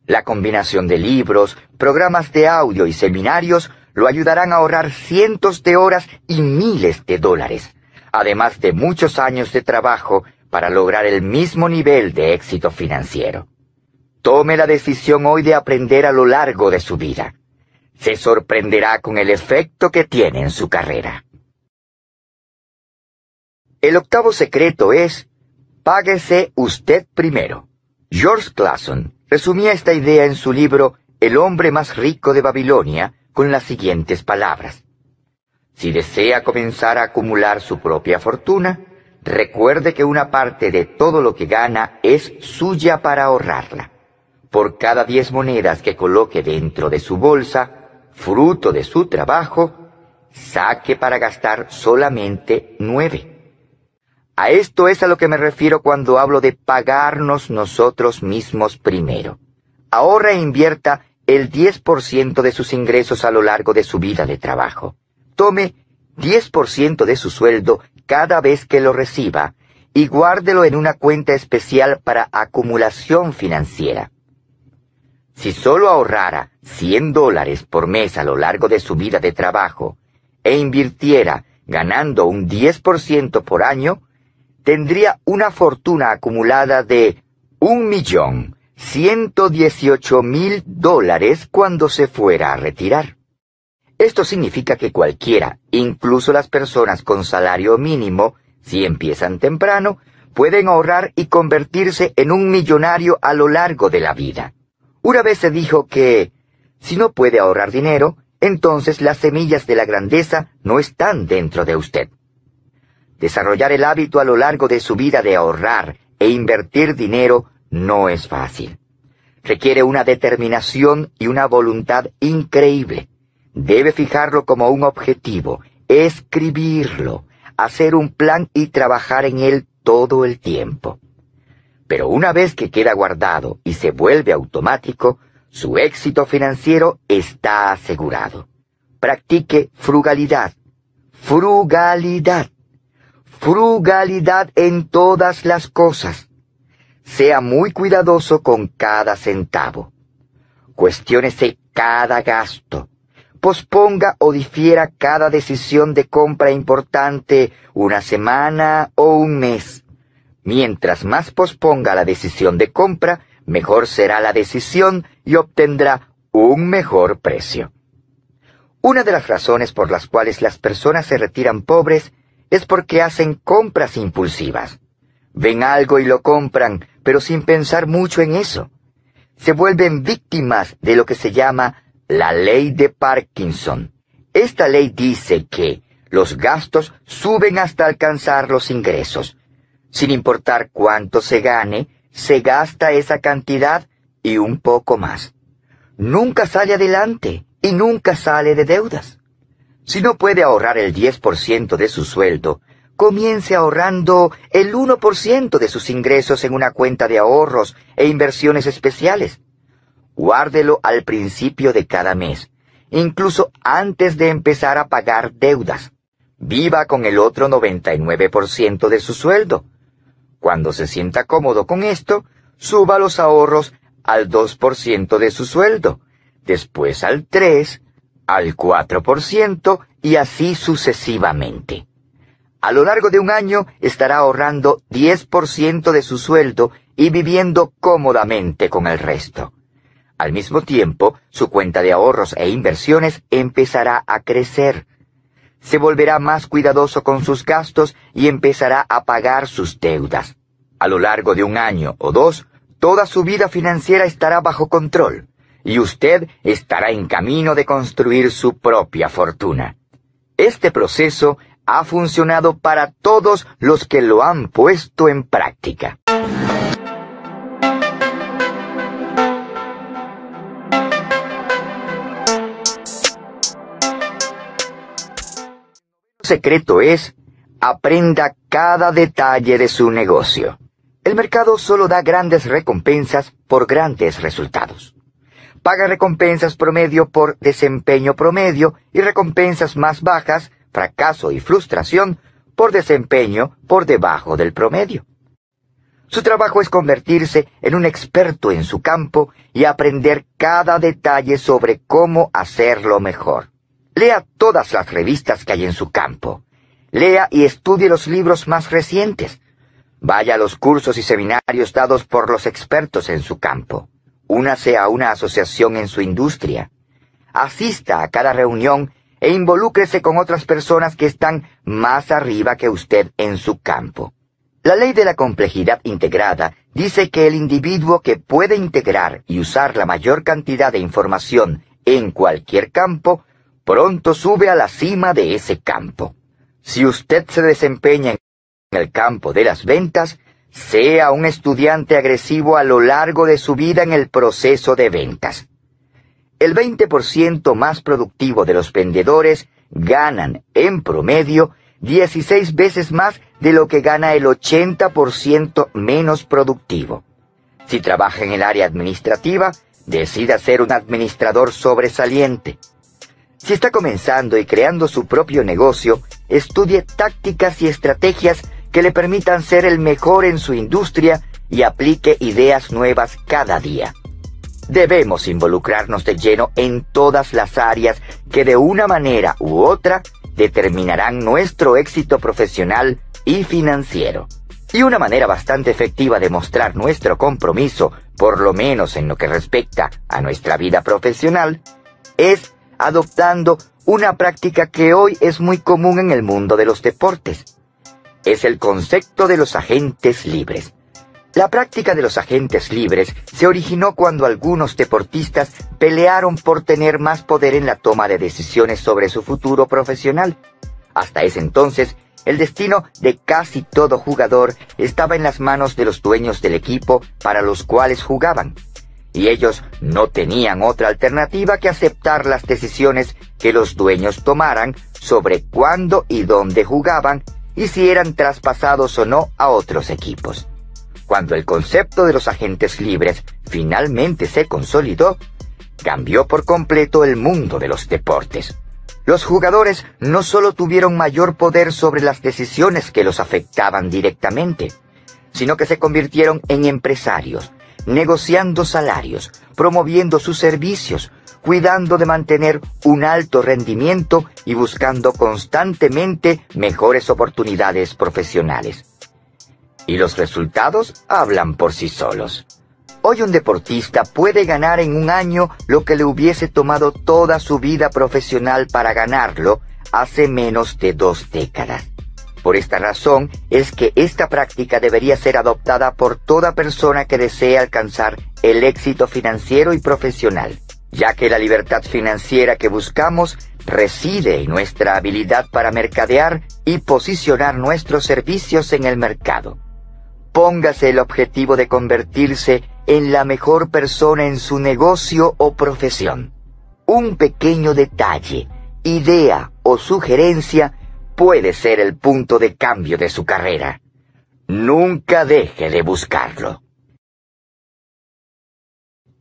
La combinación de libros, programas de audio y seminarios lo ayudarán a ahorrar cientos de horas y miles de dólares, además de muchos años de trabajo para lograr el mismo nivel de éxito financiero. Tome la decisión hoy de aprender a lo largo de su vida. Se sorprenderá con el efecto que tiene en su carrera. El octavo secreto es, páguese usted primero. George Clason resumía esta idea en su libro El hombre más rico de Babilonia con las siguientes palabras. Si desea comenzar a acumular su propia fortuna, Recuerde que una parte de todo lo que gana es suya para ahorrarla. Por cada diez monedas que coloque dentro de su bolsa, fruto de su trabajo, saque para gastar solamente nueve. A esto es a lo que me refiero cuando hablo de pagarnos nosotros mismos primero. Ahorra e invierta el 10% de sus ingresos a lo largo de su vida de trabajo. Tome 10% de su sueldo cada vez que lo reciba y guárdelo en una cuenta especial para acumulación financiera. Si solo ahorrara 100 dólares por mes a lo largo de su vida de trabajo e invirtiera ganando un 10% por año, tendría una fortuna acumulada de un mil dólares cuando se fuera a retirar. Esto significa que cualquiera, incluso las personas con salario mínimo, si empiezan temprano, pueden ahorrar y convertirse en un millonario a lo largo de la vida. Una vez se dijo que, si no puede ahorrar dinero, entonces las semillas de la grandeza no están dentro de usted. Desarrollar el hábito a lo largo de su vida de ahorrar e invertir dinero no es fácil. Requiere una determinación y una voluntad increíble. Debe fijarlo como un objetivo, escribirlo, hacer un plan y trabajar en él todo el tiempo. Pero una vez que queda guardado y se vuelve automático, su éxito financiero está asegurado. Practique frugalidad. Frugalidad. Frugalidad en todas las cosas. Sea muy cuidadoso con cada centavo. Cuestiónese cada gasto posponga o difiera cada decisión de compra importante una semana o un mes. Mientras más posponga la decisión de compra, mejor será la decisión y obtendrá un mejor precio. Una de las razones por las cuales las personas se retiran pobres es porque hacen compras impulsivas. Ven algo y lo compran, pero sin pensar mucho en eso. Se vuelven víctimas de lo que se llama la ley de Parkinson. Esta ley dice que los gastos suben hasta alcanzar los ingresos. Sin importar cuánto se gane, se gasta esa cantidad y un poco más. Nunca sale adelante y nunca sale de deudas. Si no puede ahorrar el 10% de su sueldo, comience ahorrando el 1% de sus ingresos en una cuenta de ahorros e inversiones especiales. Guárdelo al principio de cada mes, incluso antes de empezar a pagar deudas. Viva con el otro 99% de su sueldo. Cuando se sienta cómodo con esto, suba los ahorros al 2% de su sueldo, después al 3, al 4% y así sucesivamente. A lo largo de un año estará ahorrando 10% de su sueldo y viviendo cómodamente con el resto. Al mismo tiempo, su cuenta de ahorros e inversiones empezará a crecer. Se volverá más cuidadoso con sus gastos y empezará a pagar sus deudas. A lo largo de un año o dos, toda su vida financiera estará bajo control y usted estará en camino de construir su propia fortuna. Este proceso ha funcionado para todos los que lo han puesto en práctica. secreto es, aprenda cada detalle de su negocio. El mercado solo da grandes recompensas por grandes resultados. Paga recompensas promedio por desempeño promedio y recompensas más bajas, fracaso y frustración, por desempeño por debajo del promedio. Su trabajo es convertirse en un experto en su campo y aprender cada detalle sobre cómo hacerlo mejor. Lea todas las revistas que hay en su campo. Lea y estudie los libros más recientes. Vaya a los cursos y seminarios dados por los expertos en su campo. Únase a una asociación en su industria. Asista a cada reunión e involúcrese con otras personas que están más arriba que usted en su campo. La ley de la complejidad integrada dice que el individuo que puede integrar y usar la mayor cantidad de información en cualquier campo pronto sube a la cima de ese campo. Si usted se desempeña en el campo de las ventas, sea un estudiante agresivo a lo largo de su vida en el proceso de ventas. El 20% más productivo de los vendedores ganan, en promedio, 16 veces más de lo que gana el 80% menos productivo. Si trabaja en el área administrativa, decida ser un administrador sobresaliente. Si está comenzando y creando su propio negocio, estudie tácticas y estrategias que le permitan ser el mejor en su industria y aplique ideas nuevas cada día. Debemos involucrarnos de lleno en todas las áreas que de una manera u otra determinarán nuestro éxito profesional y financiero. Y una manera bastante efectiva de mostrar nuestro compromiso, por lo menos en lo que respecta a nuestra vida profesional, es adoptando una práctica que hoy es muy común en el mundo de los deportes. Es el concepto de los agentes libres. La práctica de los agentes libres se originó cuando algunos deportistas pelearon por tener más poder en la toma de decisiones sobre su futuro profesional. Hasta ese entonces, el destino de casi todo jugador estaba en las manos de los dueños del equipo para los cuales jugaban y ellos no tenían otra alternativa que aceptar las decisiones que los dueños tomaran sobre cuándo y dónde jugaban y si eran traspasados o no a otros equipos. Cuando el concepto de los agentes libres finalmente se consolidó, cambió por completo el mundo de los deportes. Los jugadores no solo tuvieron mayor poder sobre las decisiones que los afectaban directamente, sino que se convirtieron en empresarios, negociando salarios, promoviendo sus servicios, cuidando de mantener un alto rendimiento y buscando constantemente mejores oportunidades profesionales. Y los resultados hablan por sí solos. Hoy un deportista puede ganar en un año lo que le hubiese tomado toda su vida profesional para ganarlo hace menos de dos décadas. Por esta razón es que esta práctica debería ser adoptada por toda persona que desee alcanzar el éxito financiero y profesional, ya que la libertad financiera que buscamos reside en nuestra habilidad para mercadear y posicionar nuestros servicios en el mercado. Póngase el objetivo de convertirse en la mejor persona en su negocio o profesión. Un pequeño detalle, idea o sugerencia puede ser el punto de cambio de su carrera. Nunca deje de buscarlo.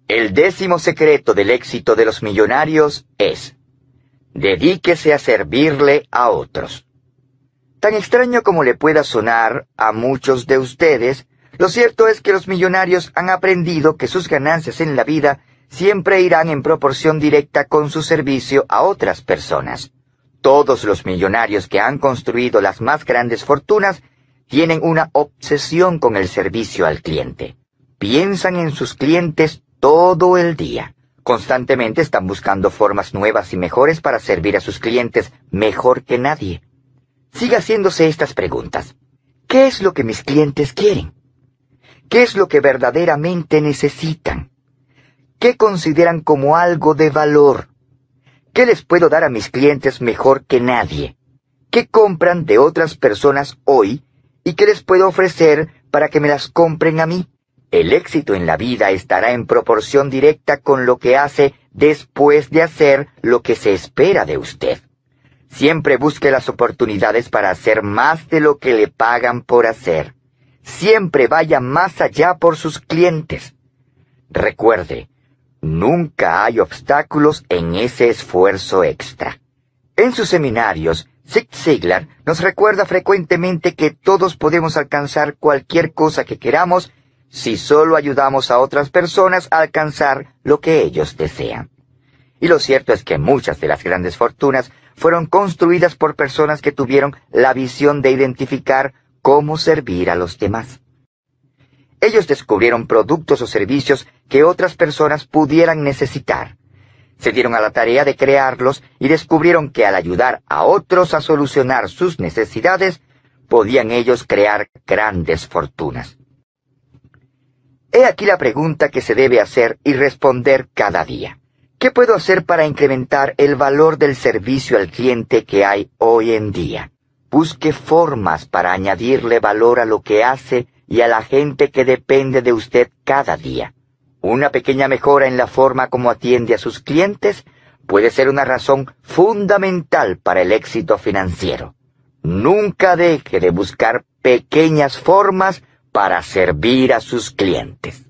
El décimo secreto del éxito de los millonarios es, dedíquese a servirle a otros. Tan extraño como le pueda sonar a muchos de ustedes, lo cierto es que los millonarios han aprendido que sus ganancias en la vida siempre irán en proporción directa con su servicio a otras personas. Todos los millonarios que han construido las más grandes fortunas tienen una obsesión con el servicio al cliente. Piensan en sus clientes todo el día. Constantemente están buscando formas nuevas y mejores para servir a sus clientes mejor que nadie. Siga haciéndose estas preguntas. ¿Qué es lo que mis clientes quieren? ¿Qué es lo que verdaderamente necesitan? ¿Qué consideran como algo de valor? ¿Qué les puedo dar a mis clientes mejor que nadie? ¿Qué compran de otras personas hoy y qué les puedo ofrecer para que me las compren a mí? El éxito en la vida estará en proporción directa con lo que hace después de hacer lo que se espera de usted. Siempre busque las oportunidades para hacer más de lo que le pagan por hacer. Siempre vaya más allá por sus clientes. Recuerde, Nunca hay obstáculos en ese esfuerzo extra. En sus seminarios, Zig Ziglar nos recuerda frecuentemente que todos podemos alcanzar cualquier cosa que queramos si solo ayudamos a otras personas a alcanzar lo que ellos desean. Y lo cierto es que muchas de las grandes fortunas fueron construidas por personas que tuvieron la visión de identificar cómo servir a los demás. Ellos descubrieron productos o servicios que otras personas pudieran necesitar. Se dieron a la tarea de crearlos y descubrieron que al ayudar a otros a solucionar sus necesidades, podían ellos crear grandes fortunas. He aquí la pregunta que se debe hacer y responder cada día. ¿Qué puedo hacer para incrementar el valor del servicio al cliente que hay hoy en día? Busque formas para añadirle valor a lo que hace y a la gente que depende de usted cada día. Una pequeña mejora en la forma como atiende a sus clientes puede ser una razón fundamental para el éxito financiero. Nunca deje de buscar pequeñas formas para servir a sus clientes.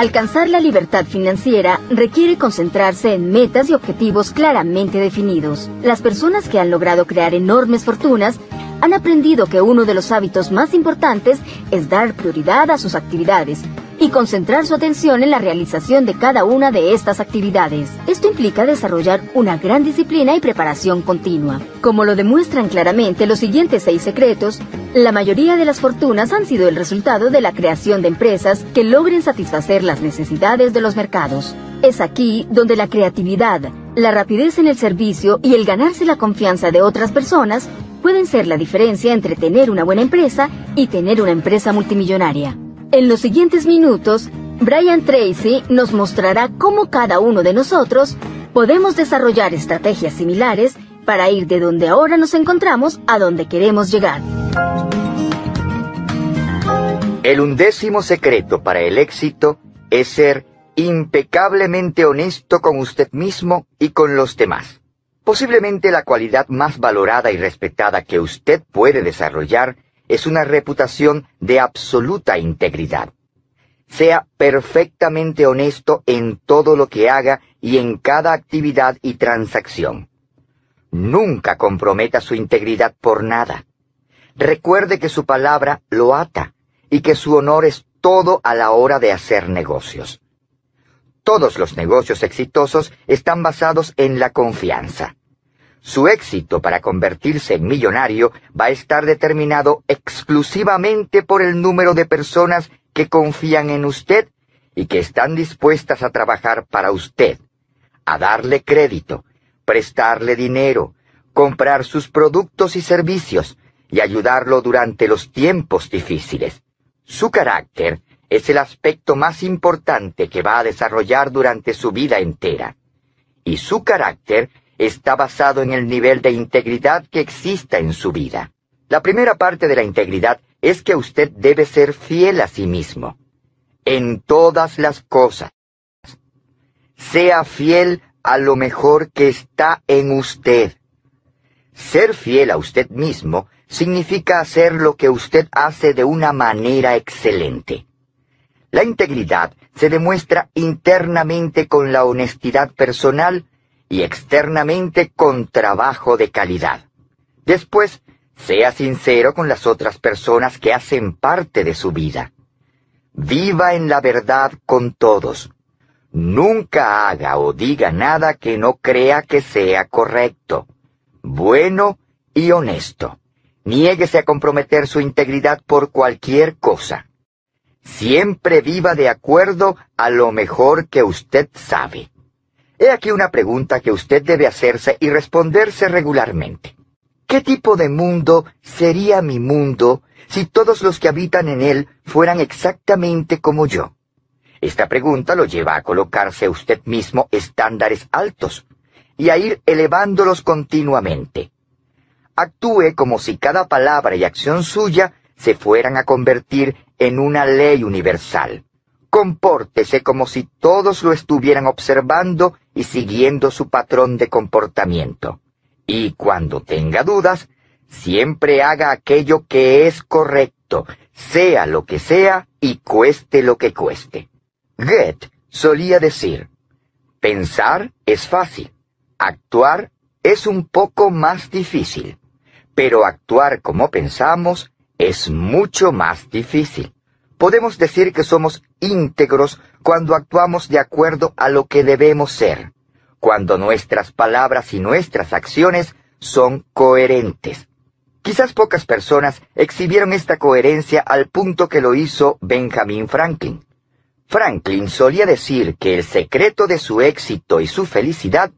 Alcanzar la libertad financiera requiere concentrarse en metas y objetivos claramente definidos. Las personas que han logrado crear enormes fortunas han aprendido que uno de los hábitos más importantes es dar prioridad a sus actividades y concentrar su atención en la realización de cada una de estas actividades. Esto implica desarrollar una gran disciplina y preparación continua. Como lo demuestran claramente los siguientes seis secretos, la mayoría de las fortunas han sido el resultado de la creación de empresas que logren satisfacer las necesidades de los mercados. Es aquí donde la creatividad, la rapidez en el servicio y el ganarse la confianza de otras personas pueden ser la diferencia entre tener una buena empresa y tener una empresa multimillonaria. En los siguientes minutos, Brian Tracy nos mostrará cómo cada uno de nosotros podemos desarrollar estrategias similares para ir de donde ahora nos encontramos a donde queremos llegar. El undécimo secreto para el éxito es ser impecablemente honesto con usted mismo y con los demás. Posiblemente la cualidad más valorada y respetada que usted puede desarrollar es una reputación de absoluta integridad. Sea perfectamente honesto en todo lo que haga y en cada actividad y transacción. Nunca comprometa su integridad por nada. Recuerde que su palabra lo ata y que su honor es todo a la hora de hacer negocios. Todos los negocios exitosos están basados en la confianza. Su éxito para convertirse en millonario va a estar determinado exclusivamente por el número de personas que confían en usted y que están dispuestas a trabajar para usted, a darle crédito, prestarle dinero, comprar sus productos y servicios y ayudarlo durante los tiempos difíciles. Su carácter es el aspecto más importante que va a desarrollar durante su vida entera. Y su carácter está basado en el nivel de integridad que exista en su vida. La primera parte de la integridad es que usted debe ser fiel a sí mismo. En todas las cosas. Sea fiel a lo mejor que está en usted. Ser fiel a usted mismo significa hacer lo que usted hace de una manera excelente. La integridad se demuestra internamente con la honestidad personal y externamente con trabajo de calidad. Después, sea sincero con las otras personas que hacen parte de su vida. Viva en la verdad con todos. Nunca haga o diga nada que no crea que sea correcto, bueno y honesto. Niéguese a comprometer su integridad por cualquier cosa. Siempre viva de acuerdo a lo mejor que usted sabe. He aquí una pregunta que usted debe hacerse y responderse regularmente. ¿Qué tipo de mundo sería mi mundo si todos los que habitan en él fueran exactamente como yo? Esta pregunta lo lleva a colocarse a usted mismo estándares altos y a ir elevándolos continuamente. Actúe como si cada palabra y acción suya se fueran a convertir en una ley universal. Compórtese como si todos lo estuvieran observando y siguiendo su patrón de comportamiento. Y cuando tenga dudas, siempre haga aquello que es correcto, sea lo que sea y cueste lo que cueste. Goethe solía decir, pensar es fácil, actuar es un poco más difícil, pero actuar como pensamos es mucho más difícil. Podemos decir que somos íntegros cuando actuamos de acuerdo a lo que debemos ser, cuando nuestras palabras y nuestras acciones son coherentes. Quizás pocas personas exhibieron esta coherencia al punto que lo hizo Benjamin Franklin. Franklin solía decir que el secreto de su éxito y su felicidad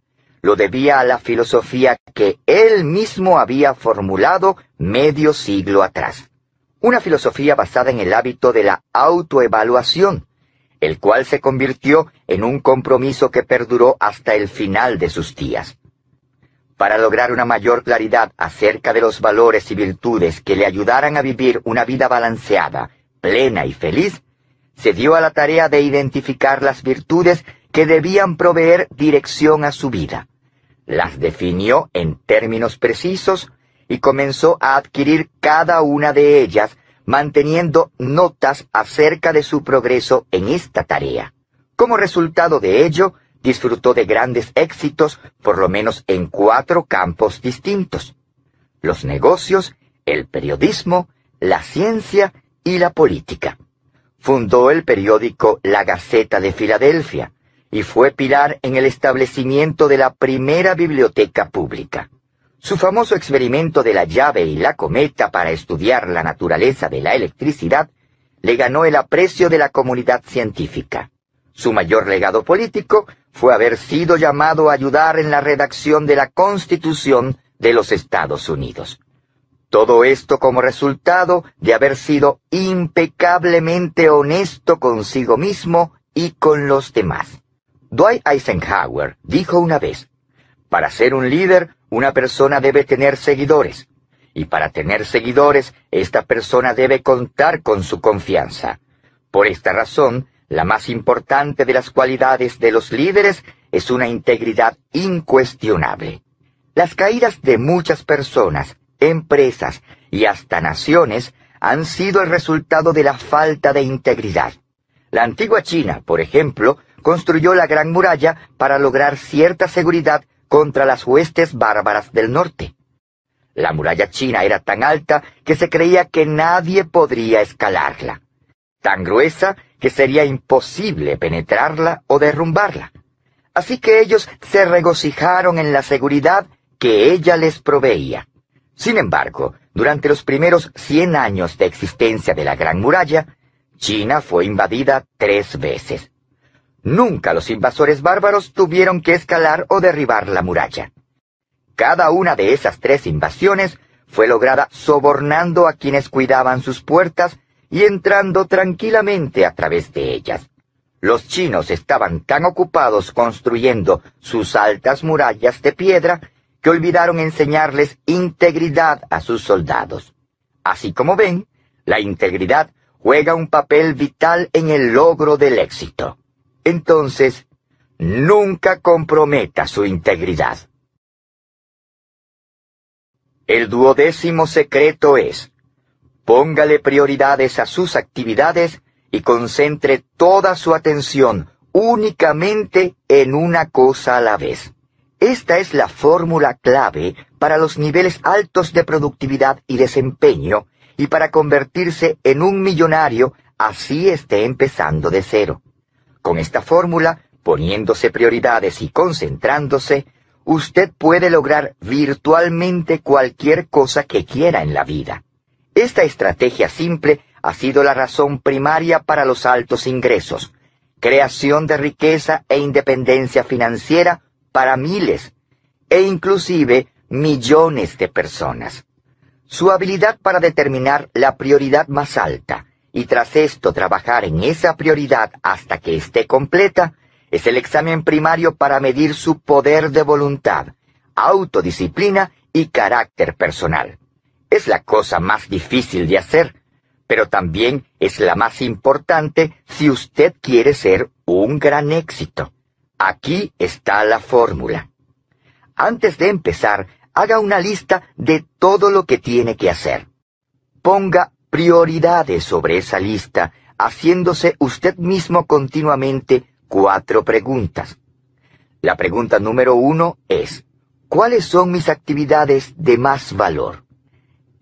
lo debía a la filosofía que él mismo había formulado medio siglo atrás. Una filosofía basada en el hábito de la autoevaluación, el cual se convirtió en un compromiso que perduró hasta el final de sus días. Para lograr una mayor claridad acerca de los valores y virtudes que le ayudaran a vivir una vida balanceada, plena y feliz, se dio a la tarea de identificar las virtudes que debían proveer dirección a su vida. Las definió en términos precisos y comenzó a adquirir cada una de ellas manteniendo notas acerca de su progreso en esta tarea. Como resultado de ello, disfrutó de grandes éxitos, por lo menos en cuatro campos distintos. Los negocios, el periodismo, la ciencia y la política. Fundó el periódico La Gaceta de Filadelfia y fue pilar en el establecimiento de la primera biblioteca pública. Su famoso experimento de la llave y la cometa para estudiar la naturaleza de la electricidad le ganó el aprecio de la comunidad científica. Su mayor legado político fue haber sido llamado a ayudar en la redacción de la Constitución de los Estados Unidos. Todo esto como resultado de haber sido impecablemente honesto consigo mismo y con los demás. Dwight Eisenhower dijo una vez, para ser un líder una persona debe tener seguidores, y para tener seguidores, esta persona debe contar con su confianza. Por esta razón, la más importante de las cualidades de los líderes es una integridad incuestionable. Las caídas de muchas personas, empresas y hasta naciones han sido el resultado de la falta de integridad. La antigua China, por ejemplo, construyó la Gran Muralla para lograr cierta seguridad contra las huestes bárbaras del norte. La muralla china era tan alta que se creía que nadie podría escalarla, tan gruesa que sería imposible penetrarla o derrumbarla. Así que ellos se regocijaron en la seguridad que ella les proveía. Sin embargo, durante los primeros 100 años de existencia de la Gran Muralla, China fue invadida tres veces. Nunca los invasores bárbaros tuvieron que escalar o derribar la muralla. Cada una de esas tres invasiones fue lograda sobornando a quienes cuidaban sus puertas y entrando tranquilamente a través de ellas. Los chinos estaban tan ocupados construyendo sus altas murallas de piedra que olvidaron enseñarles integridad a sus soldados. Así como ven, la integridad juega un papel vital en el logro del éxito. Entonces, nunca comprometa su integridad. El duodécimo secreto es, póngale prioridades a sus actividades y concentre toda su atención únicamente en una cosa a la vez. Esta es la fórmula clave para los niveles altos de productividad y desempeño y para convertirse en un millonario así esté empezando de cero. Con esta fórmula, poniéndose prioridades y concentrándose, usted puede lograr virtualmente cualquier cosa que quiera en la vida. Esta estrategia simple ha sido la razón primaria para los altos ingresos, creación de riqueza e independencia financiera para miles e inclusive millones de personas. Su habilidad para determinar la prioridad más alta, y tras esto trabajar en esa prioridad hasta que esté completa, es el examen primario para medir su poder de voluntad, autodisciplina y carácter personal. Es la cosa más difícil de hacer, pero también es la más importante si usted quiere ser un gran éxito. Aquí está la fórmula. Antes de empezar, haga una lista de todo lo que tiene que hacer. Ponga prioridades sobre esa lista, haciéndose usted mismo continuamente cuatro preguntas. La pregunta número uno es, ¿cuáles son mis actividades de más valor?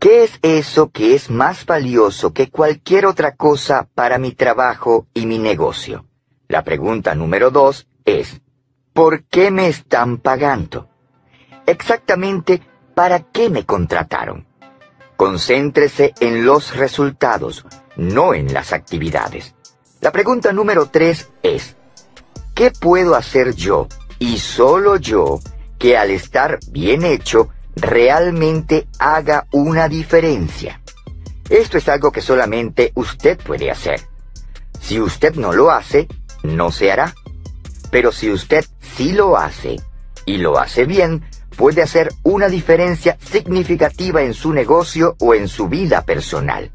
¿Qué es eso que es más valioso que cualquier otra cosa para mi trabajo y mi negocio? La pregunta número dos es, ¿por qué me están pagando? Exactamente, ¿para qué me contrataron? Concéntrese en los resultados, no en las actividades. La pregunta número 3 es, ¿qué puedo hacer yo y solo yo que al estar bien hecho realmente haga una diferencia? Esto es algo que solamente usted puede hacer. Si usted no lo hace, no se hará. Pero si usted sí lo hace y lo hace bien, puede hacer una diferencia significativa en su negocio o en su vida personal.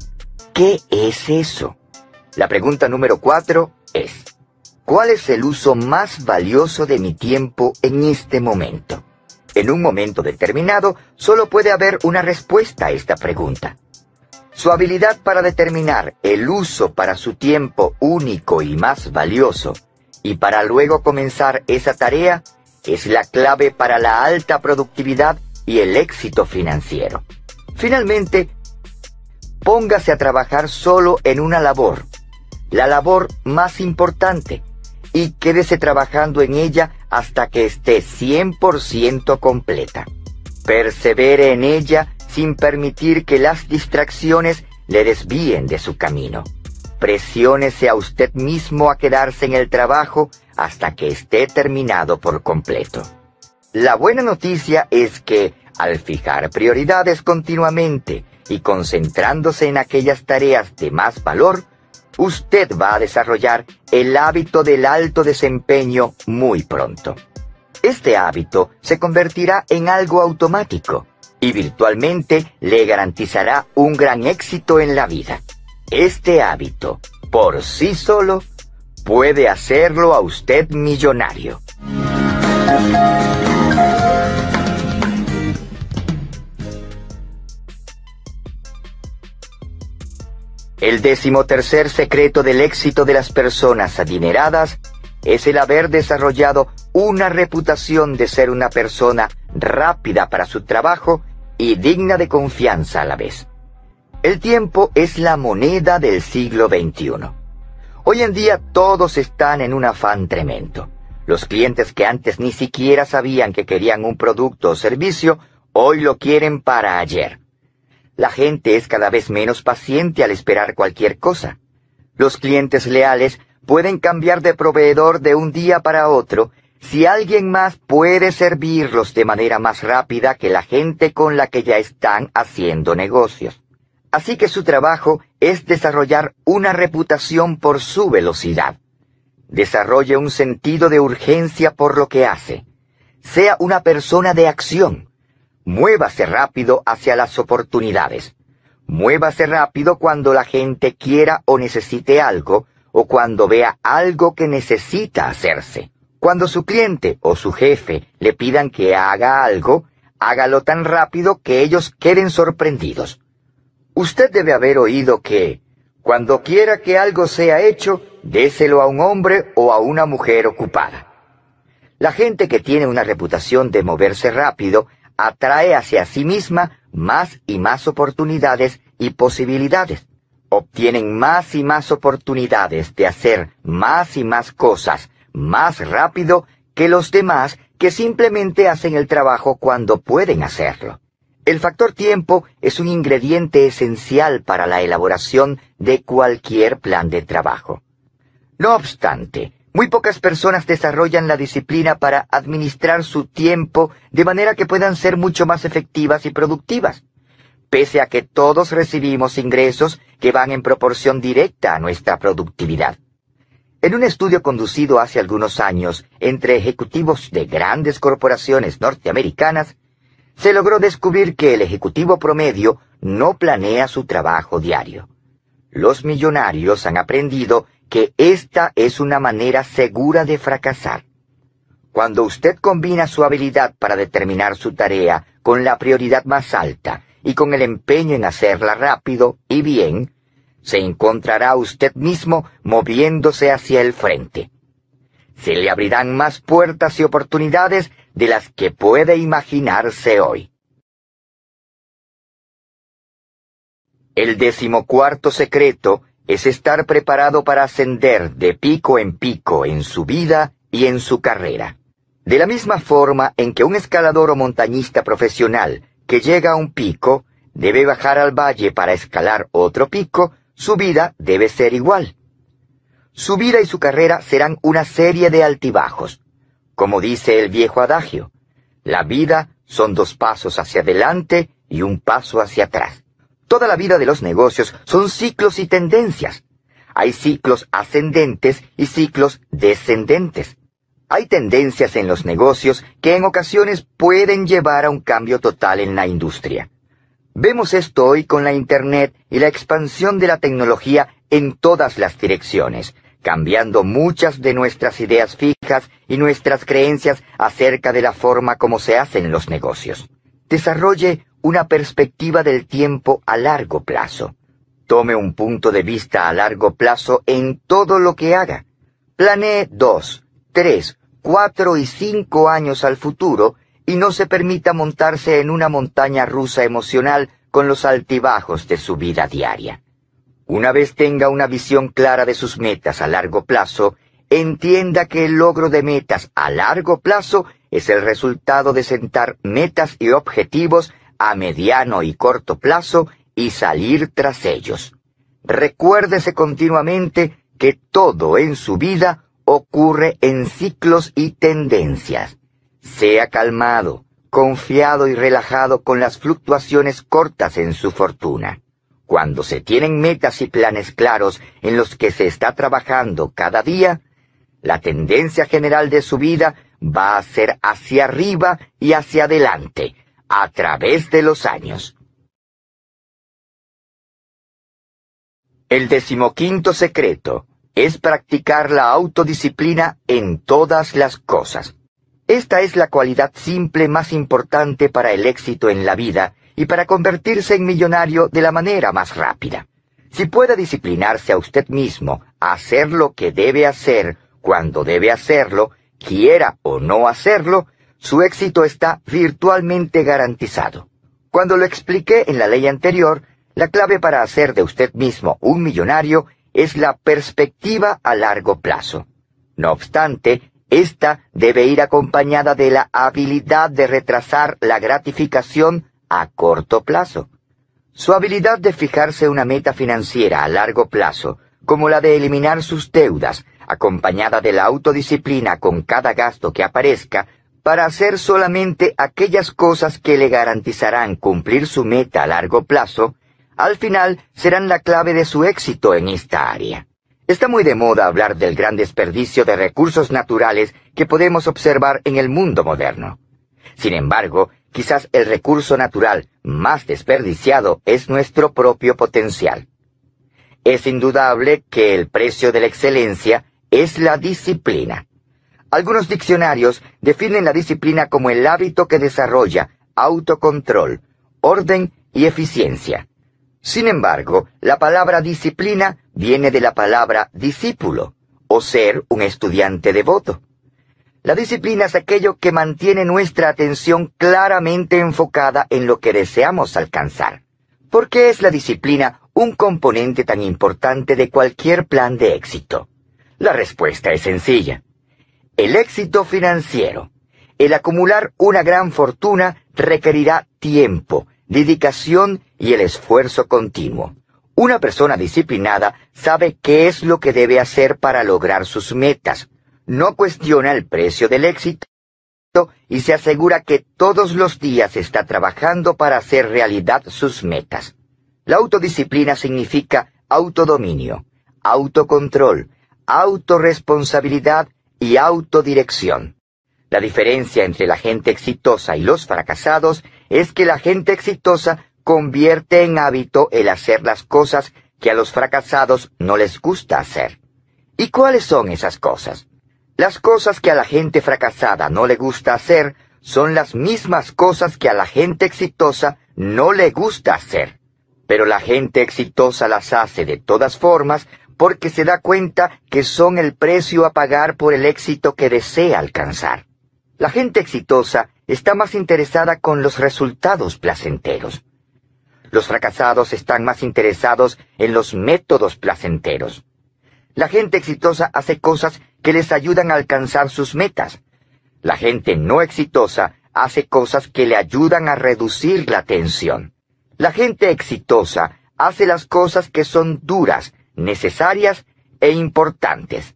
¿Qué es eso? La pregunta número cuatro es, ¿cuál es el uso más valioso de mi tiempo en este momento? En un momento determinado solo puede haber una respuesta a esta pregunta. Su habilidad para determinar el uso para su tiempo único y más valioso y para luego comenzar esa tarea es la clave para la alta productividad y el éxito financiero. Finalmente, póngase a trabajar solo en una labor, la labor más importante, y quédese trabajando en ella hasta que esté 100% completa. Persevere en ella sin permitir que las distracciones le desvíen de su camino. Presiónese a usted mismo a quedarse en el trabajo hasta que esté terminado por completo. La buena noticia es que, al fijar prioridades continuamente y concentrándose en aquellas tareas de más valor, usted va a desarrollar el hábito del alto desempeño muy pronto. Este hábito se convertirá en algo automático y virtualmente le garantizará un gran éxito en la vida. Este hábito, por sí solo, puede hacerlo a usted millonario. El decimotercer secreto del éxito de las personas adineradas es el haber desarrollado una reputación de ser una persona rápida para su trabajo y digna de confianza a la vez. El tiempo es la moneda del siglo XXI. Hoy en día todos están en un afán tremendo. Los clientes que antes ni siquiera sabían que querían un producto o servicio, hoy lo quieren para ayer. La gente es cada vez menos paciente al esperar cualquier cosa. Los clientes leales pueden cambiar de proveedor de un día para otro si alguien más puede servirlos de manera más rápida que la gente con la que ya están haciendo negocios. Así que su trabajo es desarrollar una reputación por su velocidad. Desarrolle un sentido de urgencia por lo que hace. Sea una persona de acción. Muévase rápido hacia las oportunidades. Muévase rápido cuando la gente quiera o necesite algo o cuando vea algo que necesita hacerse. Cuando su cliente o su jefe le pidan que haga algo, hágalo tan rápido que ellos queden sorprendidos. Usted debe haber oído que, cuando quiera que algo sea hecho, déselo a un hombre o a una mujer ocupada. La gente que tiene una reputación de moverse rápido atrae hacia sí misma más y más oportunidades y posibilidades. Obtienen más y más oportunidades de hacer más y más cosas más rápido que los demás que simplemente hacen el trabajo cuando pueden hacerlo. El factor tiempo es un ingrediente esencial para la elaboración de cualquier plan de trabajo. No obstante, muy pocas personas desarrollan la disciplina para administrar su tiempo de manera que puedan ser mucho más efectivas y productivas, pese a que todos recibimos ingresos que van en proporción directa a nuestra productividad. En un estudio conducido hace algunos años entre ejecutivos de grandes corporaciones norteamericanas, se logró descubrir que el ejecutivo promedio no planea su trabajo diario. Los millonarios han aprendido que esta es una manera segura de fracasar. Cuando usted combina su habilidad para determinar su tarea con la prioridad más alta y con el empeño en hacerla rápido y bien, se encontrará usted mismo moviéndose hacia el frente. Se le abrirán más puertas y oportunidades de las que puede imaginarse hoy. El decimocuarto secreto es estar preparado para ascender de pico en pico en su vida y en su carrera. De la misma forma en que un escalador o montañista profesional que llega a un pico debe bajar al valle para escalar otro pico, su vida debe ser igual. Su vida y su carrera serán una serie de altibajos, como dice el viejo adagio, la vida son dos pasos hacia adelante y un paso hacia atrás. Toda la vida de los negocios son ciclos y tendencias. Hay ciclos ascendentes y ciclos descendentes. Hay tendencias en los negocios que en ocasiones pueden llevar a un cambio total en la industria. Vemos esto hoy con la Internet y la expansión de la tecnología en todas las direcciones, cambiando muchas de nuestras ideas fijas y nuestras creencias acerca de la forma como se hacen los negocios. Desarrolle una perspectiva del tiempo a largo plazo. Tome un punto de vista a largo plazo en todo lo que haga. Planee dos, tres, cuatro y cinco años al futuro y no se permita montarse en una montaña rusa emocional con los altibajos de su vida diaria. Una vez tenga una visión clara de sus metas a largo plazo, entienda que el logro de metas a largo plazo es el resultado de sentar metas y objetivos a mediano y corto plazo y salir tras ellos. Recuérdese continuamente que todo en su vida ocurre en ciclos y tendencias. Sea calmado, confiado y relajado con las fluctuaciones cortas en su fortuna. Cuando se tienen metas y planes claros en los que se está trabajando cada día, la tendencia general de su vida va a ser hacia arriba y hacia adelante, a través de los años. El decimoquinto secreto es practicar la autodisciplina en todas las cosas. Esta es la cualidad simple más importante para el éxito en la vida y para convertirse en millonario de la manera más rápida. Si puede disciplinarse a usted mismo a hacer lo que debe hacer, cuando debe hacerlo, quiera o no hacerlo, su éxito está virtualmente garantizado. Cuando lo expliqué en la ley anterior, la clave para hacer de usted mismo un millonario es la perspectiva a largo plazo. No obstante, esta debe ir acompañada de la habilidad de retrasar la gratificación a corto plazo. Su habilidad de fijarse una meta financiera a largo plazo, como la de eliminar sus deudas, acompañada de la autodisciplina con cada gasto que aparezca, para hacer solamente aquellas cosas que le garantizarán cumplir su meta a largo plazo, al final serán la clave de su éxito en esta área. Está muy de moda hablar del gran desperdicio de recursos naturales que podemos observar en el mundo moderno. Sin embargo, quizás el recurso natural más desperdiciado es nuestro propio potencial. Es indudable que el precio de la excelencia es la disciplina. Algunos diccionarios definen la disciplina como el hábito que desarrolla autocontrol, orden y eficiencia. Sin embargo, la palabra disciplina viene de la palabra discípulo, o ser un estudiante devoto. La disciplina es aquello que mantiene nuestra atención claramente enfocada en lo que deseamos alcanzar. ¿Por qué es la disciplina un componente tan importante de cualquier plan de éxito? La respuesta es sencilla. El éxito financiero, el acumular una gran fortuna, requerirá tiempo, dedicación y el esfuerzo continuo. Una persona disciplinada sabe qué es lo que debe hacer para lograr sus metas, no cuestiona el precio del éxito y se asegura que todos los días está trabajando para hacer realidad sus metas. La autodisciplina significa autodominio, autocontrol, autorresponsabilidad y autodirección. La diferencia entre la gente exitosa y los fracasados es que la gente exitosa convierte en hábito el hacer las cosas que a los fracasados no les gusta hacer. ¿Y cuáles son esas cosas? Las cosas que a la gente fracasada no le gusta hacer son las mismas cosas que a la gente exitosa no le gusta hacer. Pero la gente exitosa las hace de todas formas porque se da cuenta que son el precio a pagar por el éxito que desea alcanzar. La gente exitosa está más interesada con los resultados placenteros. Los fracasados están más interesados en los métodos placenteros. La gente exitosa hace cosas que les ayudan a alcanzar sus metas. La gente no exitosa hace cosas que le ayudan a reducir la tensión. La gente exitosa hace las cosas que son duras, necesarias e importantes.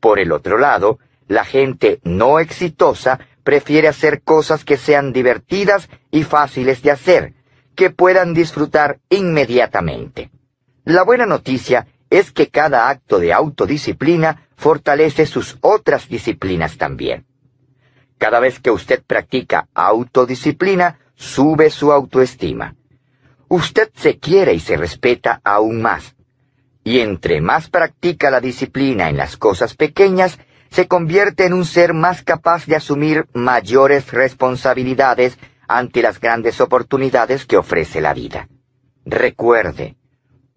Por el otro lado, la gente no exitosa prefiere hacer cosas que sean divertidas y fáciles de hacer, que puedan disfrutar inmediatamente. La buena noticia es que cada acto de autodisciplina fortalece sus otras disciplinas también. Cada vez que usted practica autodisciplina, sube su autoestima. Usted se quiere y se respeta aún más y entre más practica la disciplina en las cosas pequeñas, se convierte en un ser más capaz de asumir mayores responsabilidades ante las grandes oportunidades que ofrece la vida. Recuerde,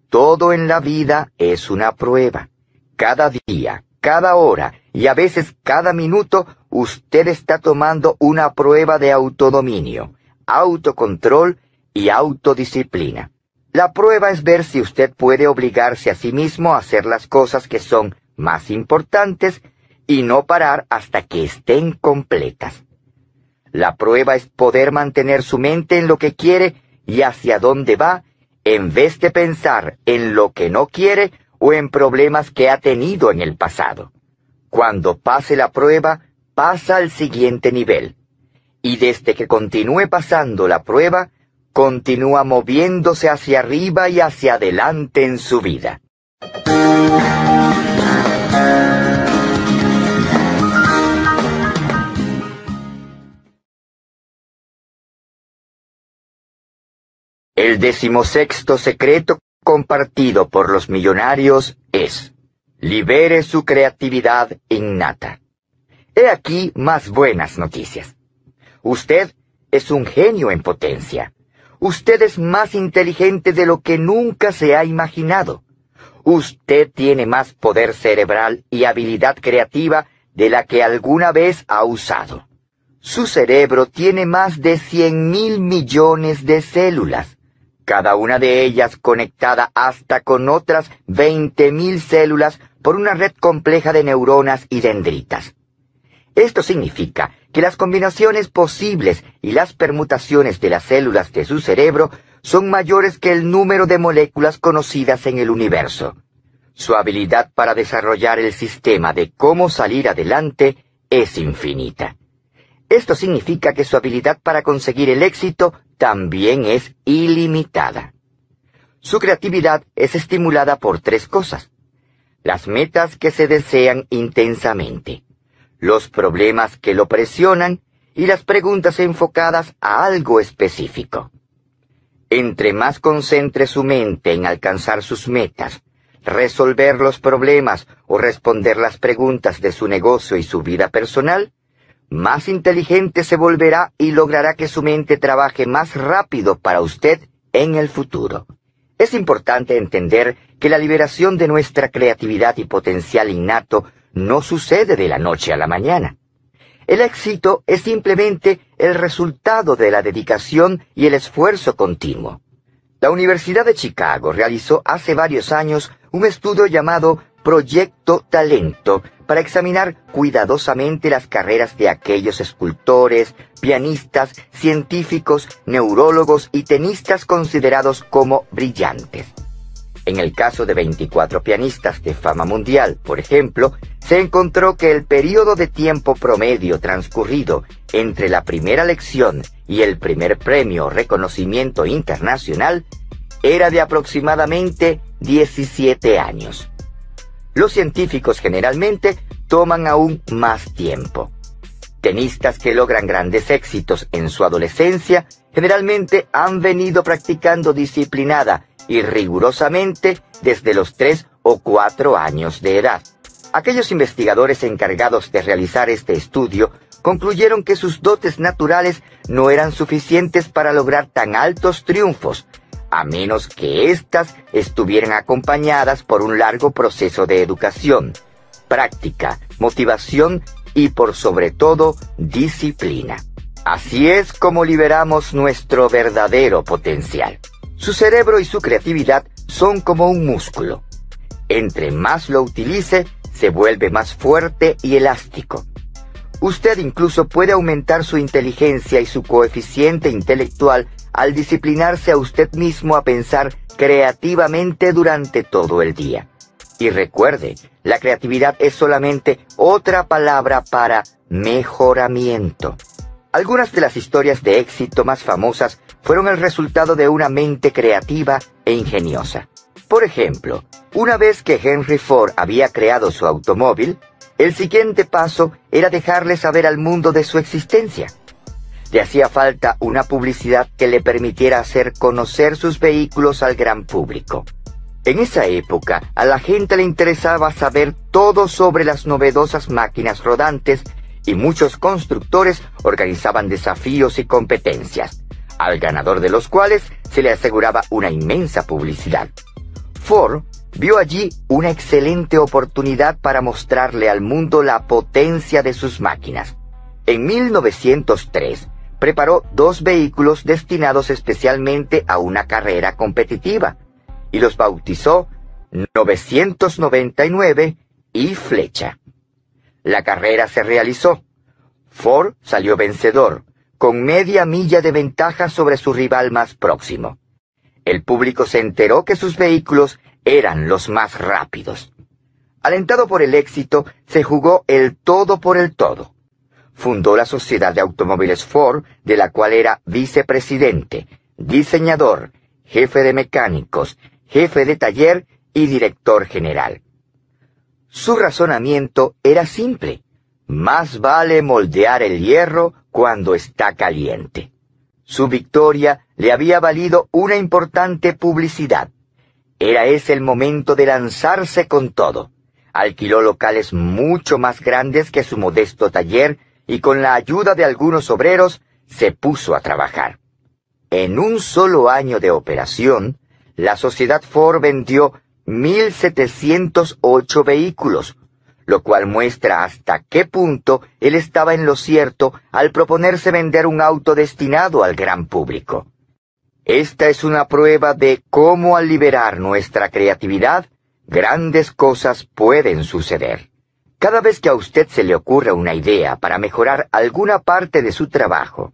todo en la vida es una prueba. Cada día, cada hora y a veces cada minuto usted está tomando una prueba de autodominio, autocontrol y autodisciplina. La prueba es ver si usted puede obligarse a sí mismo a hacer las cosas que son más importantes y no parar hasta que estén completas. La prueba es poder mantener su mente en lo que quiere y hacia dónde va, en vez de pensar en lo que no quiere o en problemas que ha tenido en el pasado. Cuando pase la prueba, pasa al siguiente nivel. Y desde que continúe pasando la prueba, continúa moviéndose hacia arriba y hacia adelante en su vida. El decimosexto secreto compartido por los millonarios es, libere su creatividad innata. He aquí más buenas noticias. Usted es un genio en potencia. Usted es más inteligente de lo que nunca se ha imaginado. Usted tiene más poder cerebral y habilidad creativa de la que alguna vez ha usado. Su cerebro tiene más de 100 mil millones de células, cada una de ellas conectada hasta con otras 20.000 mil células por una red compleja de neuronas y dendritas. Esto significa que las combinaciones posibles y las permutaciones de las células de su cerebro son mayores que el número de moléculas conocidas en el universo. Su habilidad para desarrollar el sistema de cómo salir adelante es infinita. Esto significa que su habilidad para conseguir el éxito también es ilimitada. Su creatividad es estimulada por tres cosas. Las metas que se desean intensamente los problemas que lo presionan y las preguntas enfocadas a algo específico. Entre más concentre su mente en alcanzar sus metas, resolver los problemas o responder las preguntas de su negocio y su vida personal, más inteligente se volverá y logrará que su mente trabaje más rápido para usted en el futuro. Es importante entender que la liberación de nuestra creatividad y potencial innato no sucede de la noche a la mañana. El éxito es simplemente el resultado de la dedicación y el esfuerzo continuo. La Universidad de Chicago realizó hace varios años un estudio llamado Proyecto Talento para examinar cuidadosamente las carreras de aquellos escultores, pianistas, científicos, neurólogos y tenistas considerados como brillantes. En el caso de 24 pianistas de fama mundial, por ejemplo, se encontró que el periodo de tiempo promedio transcurrido entre la primera lección y el primer premio o reconocimiento internacional era de aproximadamente 17 años. Los científicos generalmente toman aún más tiempo. Tenistas que logran grandes éxitos en su adolescencia generalmente han venido practicando disciplinada y rigurosamente desde los 3 o cuatro años de edad. Aquellos investigadores encargados de realizar este estudio concluyeron que sus dotes naturales no eran suficientes para lograr tan altos triunfos, a menos que éstas estuvieran acompañadas por un largo proceso de educación, práctica, motivación y por sobre todo disciplina. Así es como liberamos nuestro verdadero potencial. Su cerebro y su creatividad son como un músculo. Entre más lo utilice, se vuelve más fuerte y elástico. Usted incluso puede aumentar su inteligencia y su coeficiente intelectual al disciplinarse a usted mismo a pensar creativamente durante todo el día. Y recuerde, la creatividad es solamente otra palabra para mejoramiento. Algunas de las historias de éxito más famosas fueron el resultado de una mente creativa e ingeniosa. Por ejemplo, una vez que Henry Ford había creado su automóvil, el siguiente paso era dejarle saber al mundo de su existencia. Le hacía falta una publicidad que le permitiera hacer conocer sus vehículos al gran público. En esa época, a la gente le interesaba saber todo sobre las novedosas máquinas rodantes y muchos constructores organizaban desafíos y competencias al ganador de los cuales se le aseguraba una inmensa publicidad. Ford vio allí una excelente oportunidad para mostrarle al mundo la potencia de sus máquinas. En 1903, preparó dos vehículos destinados especialmente a una carrera competitiva y los bautizó 999 y Flecha. La carrera se realizó. Ford salió vencedor, con media milla de ventaja sobre su rival más próximo. El público se enteró que sus vehículos eran los más rápidos. Alentado por el éxito, se jugó el todo por el todo. Fundó la Sociedad de Automóviles Ford, de la cual era vicepresidente, diseñador, jefe de mecánicos, jefe de taller y director general. Su razonamiento era simple. Más vale moldear el hierro cuando está caliente. Su victoria le había valido una importante publicidad. Era ese el momento de lanzarse con todo. Alquiló locales mucho más grandes que su modesto taller y con la ayuda de algunos obreros se puso a trabajar. En un solo año de operación, la sociedad Ford vendió 1.708 vehículos, lo cual muestra hasta qué punto él estaba en lo cierto al proponerse vender un auto destinado al gran público. Esta es una prueba de cómo al liberar nuestra creatividad, grandes cosas pueden suceder. Cada vez que a usted se le ocurre una idea para mejorar alguna parte de su trabajo,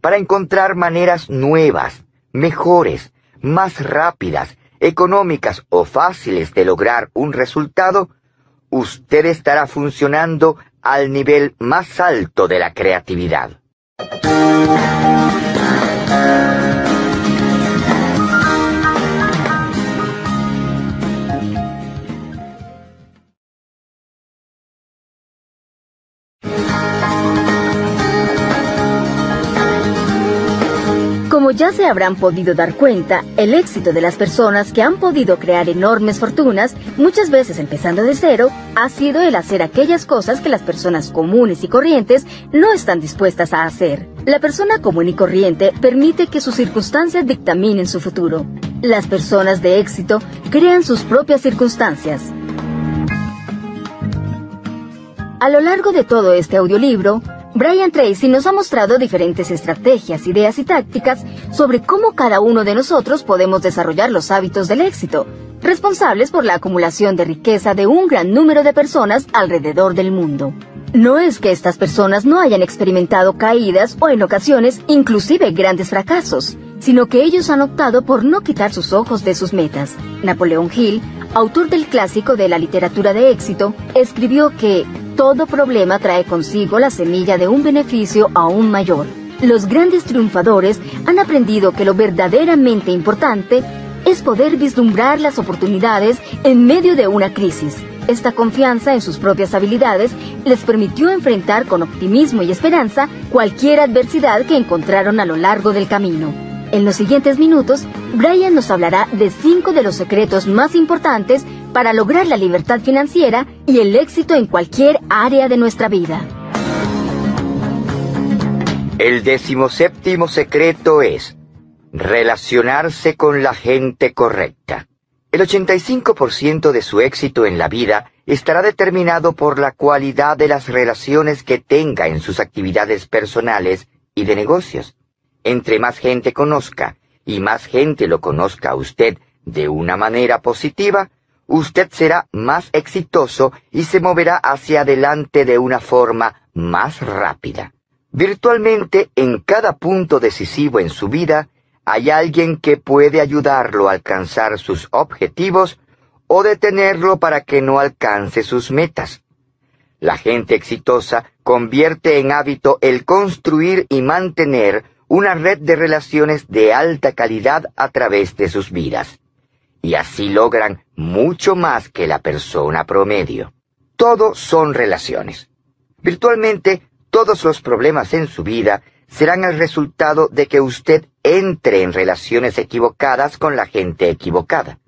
para encontrar maneras nuevas, mejores, más rápidas, económicas o fáciles de lograr un resultado, usted estará funcionando al nivel más alto de la creatividad. ya se habrán podido dar cuenta, el éxito de las personas que han podido crear enormes fortunas, muchas veces empezando de cero, ha sido el hacer aquellas cosas que las personas comunes y corrientes no están dispuestas a hacer. La persona común y corriente permite que sus circunstancias dictaminen su futuro. Las personas de éxito crean sus propias circunstancias. A lo largo de todo este audiolibro, Brian Tracy nos ha mostrado diferentes estrategias, ideas y tácticas sobre cómo cada uno de nosotros podemos desarrollar los hábitos del éxito, responsables por la acumulación de riqueza de un gran número de personas alrededor del mundo. No es que estas personas no hayan experimentado caídas o en ocasiones inclusive grandes fracasos, sino que ellos han optado por no quitar sus ojos de sus metas. Napoleón Hill, autor del clásico de la literatura de éxito, escribió que todo problema trae consigo la semilla de un beneficio aún mayor. Los grandes triunfadores han aprendido que lo verdaderamente importante es poder vislumbrar las oportunidades en medio de una crisis. Esta confianza en sus propias habilidades les permitió enfrentar con optimismo y esperanza cualquier adversidad que encontraron a lo largo del camino. En los siguientes minutos, Brian nos hablará de cinco de los secretos más importantes para lograr la libertad financiera y el éxito en cualquier área de nuestra vida. El decimoséptimo secreto es relacionarse con la gente correcta. El 85% de su éxito en la vida estará determinado por la cualidad de las relaciones que tenga en sus actividades personales y de negocios. Entre más gente conozca y más gente lo conozca a usted de una manera positiva, usted será más exitoso y se moverá hacia adelante de una forma más rápida. Virtualmente en cada punto decisivo en su vida hay alguien que puede ayudarlo a alcanzar sus objetivos o detenerlo para que no alcance sus metas. La gente exitosa convierte en hábito el construir y mantener una red de relaciones de alta calidad a través de sus vidas y así logran mucho más que la persona promedio. Todo son relaciones. Virtualmente todos los problemas en su vida serán el resultado de que usted entre en relaciones equivocadas con la gente equivocada.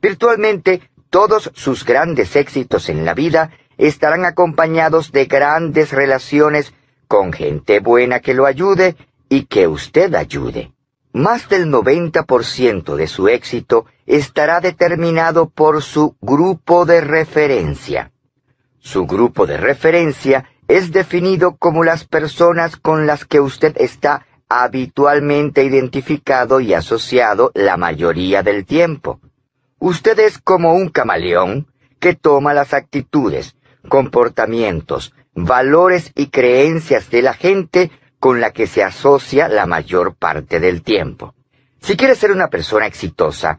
Virtualmente todos sus grandes éxitos en la vida estarán acompañados de grandes relaciones con gente buena que lo ayude y que usted ayude. Más del 90% de su éxito estará determinado por su grupo de referencia. Su grupo de referencia es definido como las personas con las que usted está habitualmente identificado y asociado la mayoría del tiempo. Usted es como un camaleón que toma las actitudes, comportamientos, valores y creencias de la gente con la que se asocia la mayor parte del tiempo. Si quiere ser una persona exitosa,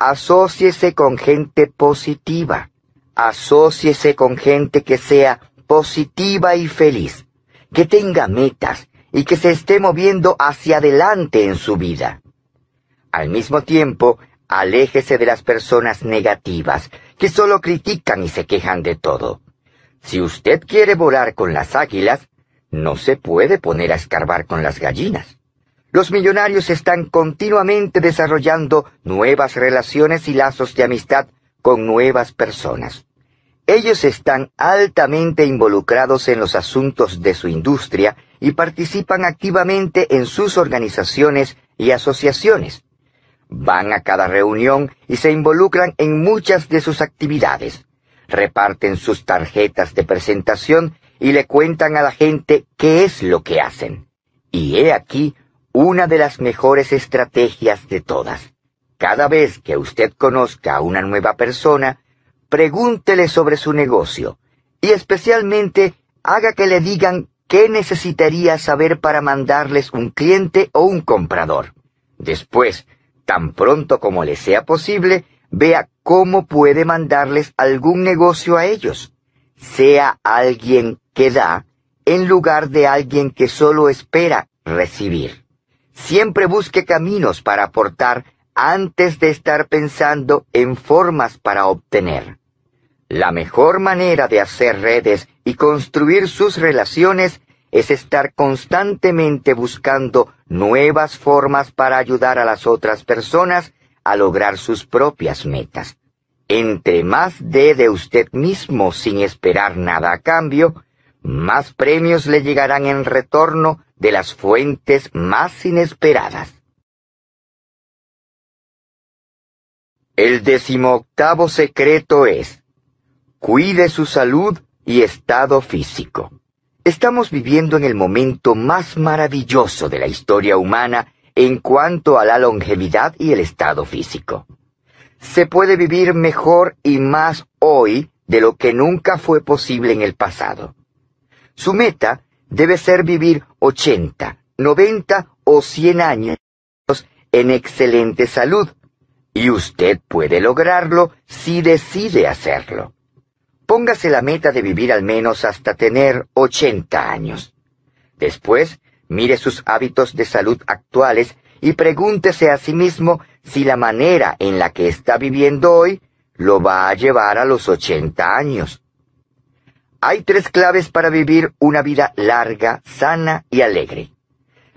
asóciese con gente positiva. Asóciese con gente que sea positiva y feliz, que tenga metas y que se esté moviendo hacia adelante en su vida. Al mismo tiempo, aléjese de las personas negativas, que solo critican y se quejan de todo. Si usted quiere volar con las águilas, no se puede poner a escarbar con las gallinas. Los millonarios están continuamente desarrollando nuevas relaciones y lazos de amistad con nuevas personas. Ellos están altamente involucrados en los asuntos de su industria y participan activamente en sus organizaciones y asociaciones. Van a cada reunión y se involucran en muchas de sus actividades. Reparten sus tarjetas de presentación y le cuentan a la gente qué es lo que hacen. Y he aquí una de las mejores estrategias de todas. Cada vez que usted conozca a una nueva persona, pregúntele sobre su negocio y especialmente haga que le digan qué necesitaría saber para mandarles un cliente o un comprador. Después, tan pronto como le sea posible, vea cómo puede mandarles algún negocio a ellos. Sea alguien que da en lugar de alguien que solo espera recibir. Siempre busque caminos para aportar antes de estar pensando en formas para obtener. La mejor manera de hacer redes y construir sus relaciones es estar constantemente buscando nuevas formas para ayudar a las otras personas a lograr sus propias metas. Entre más dé de usted mismo sin esperar nada a cambio, más premios le llegarán en retorno de las fuentes más inesperadas. El decimoctavo secreto es, cuide su salud y estado físico. Estamos viviendo en el momento más maravilloso de la historia humana en cuanto a la longevidad y el estado físico. Se puede vivir mejor y más hoy de lo que nunca fue posible en el pasado. Su meta debe ser vivir 80, 90 o 100 años en excelente salud, y usted puede lograrlo si decide hacerlo. Póngase la meta de vivir al menos hasta tener 80 años. Después, mire sus hábitos de salud actuales y pregúntese a sí mismo si la manera en la que está viviendo hoy lo va a llevar a los 80 años. Hay tres claves para vivir una vida larga, sana y alegre.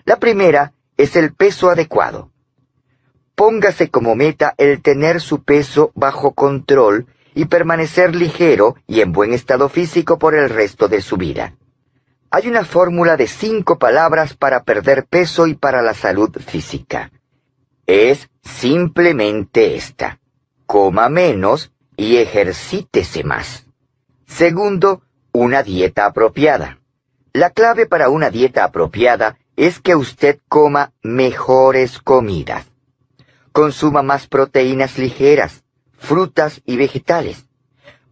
La primera es el peso adecuado. Póngase como meta el tener su peso bajo control y permanecer ligero y en buen estado físico por el resto de su vida. Hay una fórmula de cinco palabras para perder peso y para la salud física. Es simplemente esta. Coma menos y ejercítese más. Segundo, una dieta apropiada. La clave para una dieta apropiada es que usted coma mejores comidas. Consuma más proteínas ligeras, frutas y vegetales.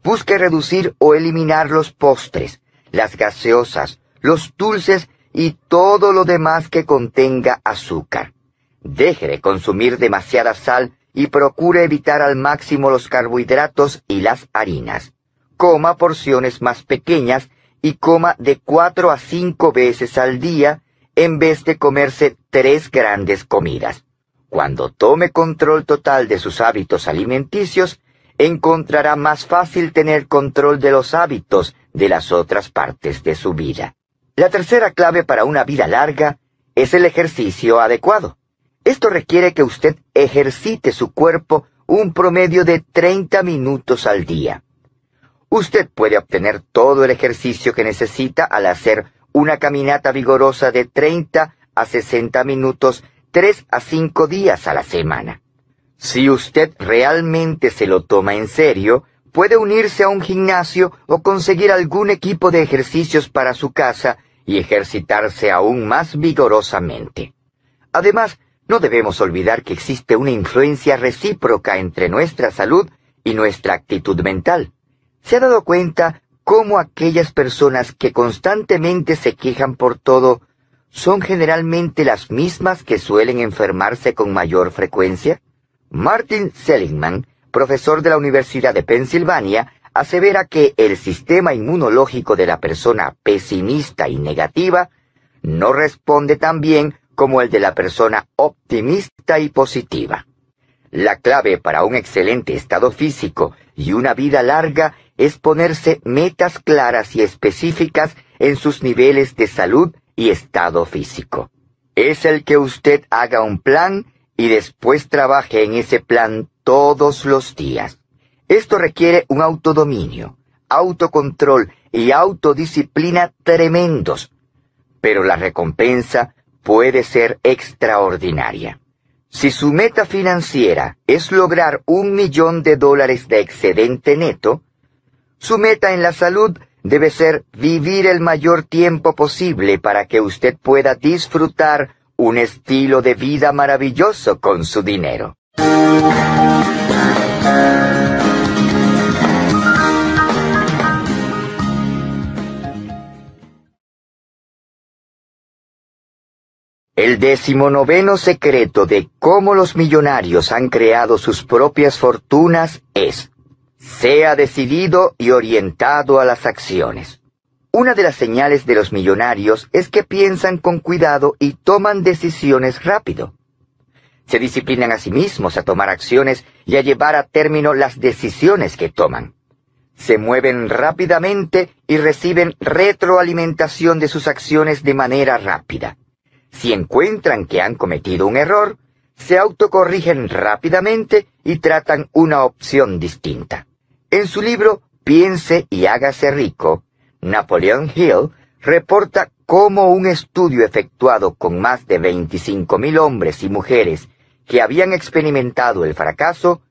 Busque reducir o eliminar los postres, las gaseosas, los dulces y todo lo demás que contenga azúcar. Deje de consumir demasiada sal y procure evitar al máximo los carbohidratos y las harinas coma porciones más pequeñas y coma de cuatro a cinco veces al día en vez de comerse tres grandes comidas. Cuando tome control total de sus hábitos alimenticios, encontrará más fácil tener control de los hábitos de las otras partes de su vida. La tercera clave para una vida larga es el ejercicio adecuado. Esto requiere que usted ejercite su cuerpo un promedio de 30 minutos al día. Usted puede obtener todo el ejercicio que necesita al hacer una caminata vigorosa de 30 a 60 minutos 3 a 5 días a la semana. Si usted realmente se lo toma en serio, puede unirse a un gimnasio o conseguir algún equipo de ejercicios para su casa y ejercitarse aún más vigorosamente. Además, no debemos olvidar que existe una influencia recíproca entre nuestra salud y nuestra actitud mental se ha dado cuenta cómo aquellas personas que constantemente se quejan por todo son generalmente las mismas que suelen enfermarse con mayor frecuencia? Martin Seligman, profesor de la Universidad de Pensilvania, asevera que el sistema inmunológico de la persona pesimista y negativa no responde tan bien como el de la persona optimista y positiva. La clave para un excelente estado físico y una vida larga es ponerse metas claras y específicas en sus niveles de salud y estado físico. Es el que usted haga un plan y después trabaje en ese plan todos los días. Esto requiere un autodominio, autocontrol y autodisciplina tremendos, pero la recompensa puede ser extraordinaria. Si su meta financiera es lograr un millón de dólares de excedente neto, su meta en la salud debe ser vivir el mayor tiempo posible para que usted pueda disfrutar un estilo de vida maravilloso con su dinero. El decimonoveno secreto de cómo los millonarios han creado sus propias fortunas es sea decidido y orientado a las acciones. Una de las señales de los millonarios es que piensan con cuidado y toman decisiones rápido. Se disciplinan a sí mismos a tomar acciones y a llevar a término las decisiones que toman. Se mueven rápidamente y reciben retroalimentación de sus acciones de manera rápida. Si encuentran que han cometido un error, se autocorrigen rápidamente y tratan una opción distinta. En su libro Piense y hágase rico, Napoleon Hill reporta cómo un estudio efectuado con más de 25.000 hombres y mujeres que habían experimentado el fracaso,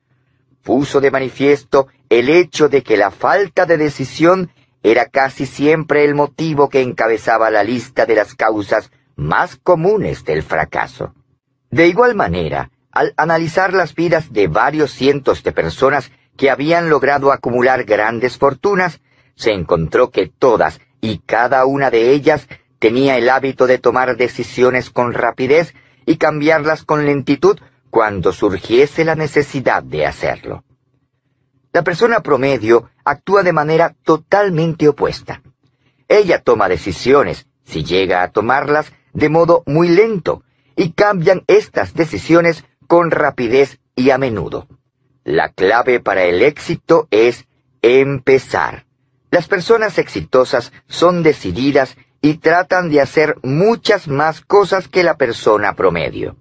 puso de manifiesto el hecho de que la falta de decisión era casi siempre el motivo que encabezaba la lista de las causas más comunes del fracaso. De igual manera, al analizar las vidas de varios cientos de personas que habían logrado acumular grandes fortunas, se encontró que todas y cada una de ellas tenía el hábito de tomar decisiones con rapidez y cambiarlas con lentitud cuando surgiese la necesidad de hacerlo. La persona promedio actúa de manera totalmente opuesta. Ella toma decisiones, si llega a tomarlas, de modo muy lento, y cambian estas decisiones con rapidez y a menudo. La clave para el éxito es empezar. Las personas exitosas son decididas y tratan de hacer muchas más cosas que la persona promedio.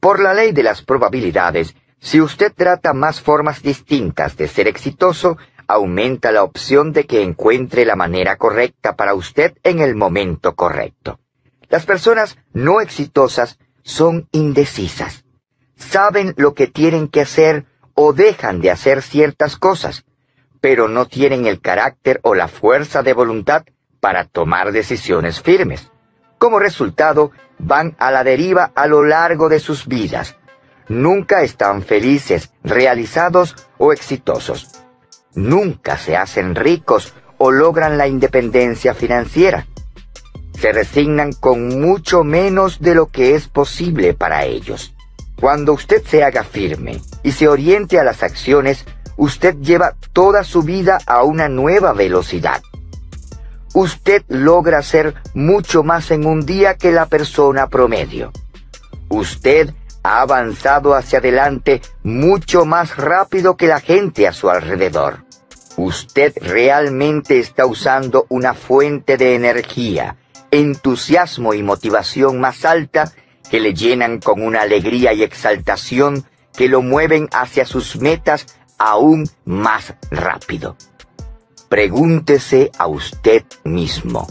Por la ley de las probabilidades, si usted trata más formas distintas de ser exitoso, aumenta la opción de que encuentre la manera correcta para usted en el momento correcto. Las personas no exitosas son indecisas. Saben lo que tienen que hacer, o dejan de hacer ciertas cosas, pero no tienen el carácter o la fuerza de voluntad para tomar decisiones firmes. Como resultado, van a la deriva a lo largo de sus vidas. Nunca están felices, realizados o exitosos. Nunca se hacen ricos o logran la independencia financiera. Se resignan con mucho menos de lo que es posible para ellos. Cuando usted se haga firme y se oriente a las acciones, usted lleva toda su vida a una nueva velocidad. Usted logra ser mucho más en un día que la persona promedio. Usted ha avanzado hacia adelante mucho más rápido que la gente a su alrededor. Usted realmente está usando una fuente de energía, entusiasmo y motivación más alta que le llenan con una alegría y exaltación que lo mueven hacia sus metas aún más rápido. Pregúntese a usted mismo,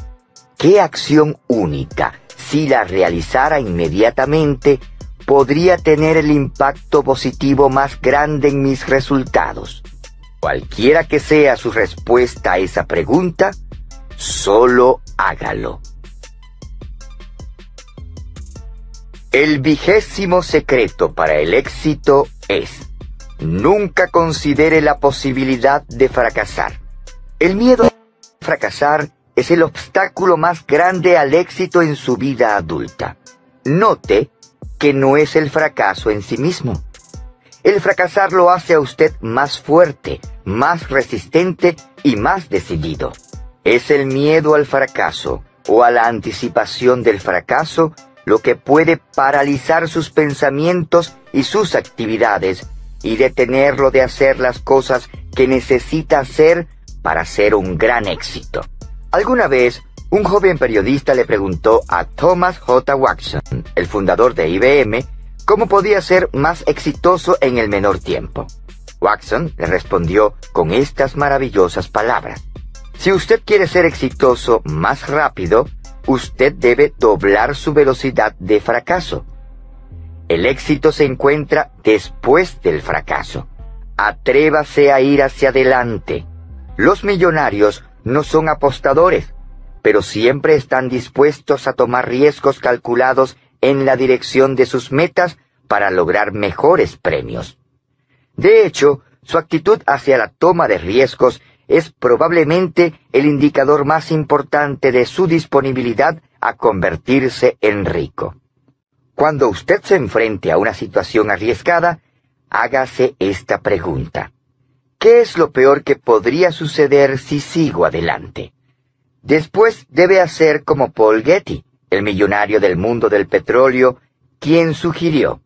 ¿qué acción única, si la realizara inmediatamente, podría tener el impacto positivo más grande en mis resultados? Cualquiera que sea su respuesta a esa pregunta, solo hágalo. El vigésimo secreto para el éxito es, nunca considere la posibilidad de fracasar. El miedo a fracasar es el obstáculo más grande al éxito en su vida adulta. Note que no es el fracaso en sí mismo. El fracasar lo hace a usted más fuerte, más resistente y más decidido. Es el miedo al fracaso o a la anticipación del fracaso lo que puede paralizar sus pensamientos y sus actividades y detenerlo de hacer las cosas que necesita hacer para ser un gran éxito. Alguna vez, un joven periodista le preguntó a Thomas J. Watson, el fundador de IBM, cómo podía ser más exitoso en el menor tiempo. Watson le respondió con estas maravillosas palabras. Si usted quiere ser exitoso más rápido, usted debe doblar su velocidad de fracaso. El éxito se encuentra después del fracaso. Atrévase a ir hacia adelante. Los millonarios no son apostadores, pero siempre están dispuestos a tomar riesgos calculados en la dirección de sus metas para lograr mejores premios. De hecho, su actitud hacia la toma de riesgos es probablemente el indicador más importante de su disponibilidad a convertirse en rico. Cuando usted se enfrente a una situación arriesgada, hágase esta pregunta. ¿Qué es lo peor que podría suceder si sigo adelante? Después debe hacer como Paul Getty, el millonario del mundo del petróleo, quien sugirió,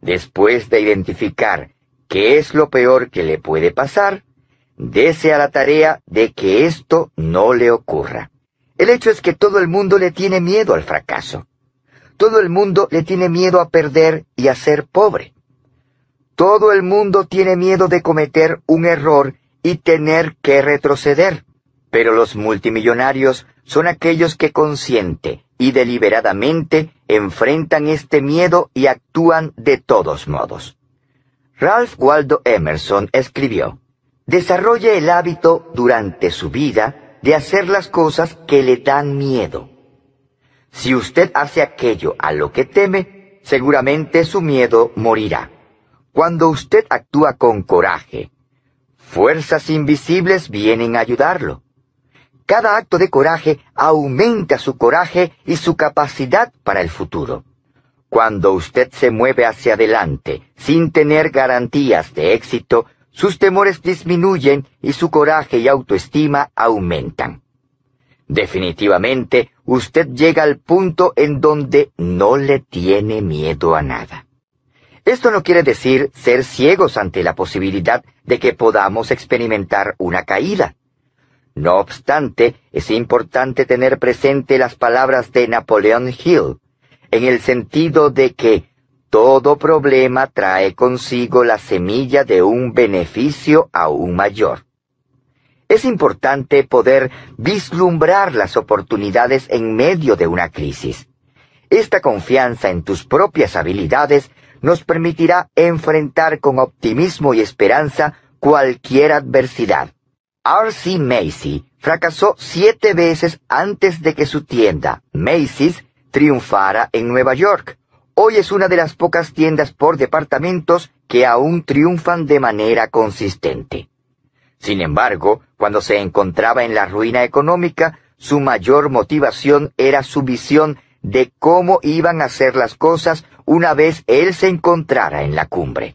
después de identificar qué es lo peor que le puede pasar, Desea la tarea de que esto no le ocurra. El hecho es que todo el mundo le tiene miedo al fracaso. Todo el mundo le tiene miedo a perder y a ser pobre. Todo el mundo tiene miedo de cometer un error y tener que retroceder. Pero los multimillonarios son aquellos que consciente y deliberadamente enfrentan este miedo y actúan de todos modos. Ralph Waldo Emerson escribió, Desarrolle el hábito durante su vida de hacer las cosas que le dan miedo. Si usted hace aquello a lo que teme, seguramente su miedo morirá. Cuando usted actúa con coraje, fuerzas invisibles vienen a ayudarlo. Cada acto de coraje aumenta su coraje y su capacidad para el futuro. Cuando usted se mueve hacia adelante sin tener garantías de éxito, sus temores disminuyen y su coraje y autoestima aumentan. Definitivamente, usted llega al punto en donde no le tiene miedo a nada. Esto no quiere decir ser ciegos ante la posibilidad de que podamos experimentar una caída. No obstante, es importante tener presente las palabras de Napoleón Hill, en el sentido de que todo problema trae consigo la semilla de un beneficio aún mayor. Es importante poder vislumbrar las oportunidades en medio de una crisis. Esta confianza en tus propias habilidades nos permitirá enfrentar con optimismo y esperanza cualquier adversidad. R.C. Macy fracasó siete veces antes de que su tienda, Macy's, triunfara en Nueva York hoy es una de las pocas tiendas por departamentos que aún triunfan de manera consistente. Sin embargo, cuando se encontraba en la ruina económica, su mayor motivación era su visión de cómo iban a ser las cosas una vez él se encontrara en la cumbre.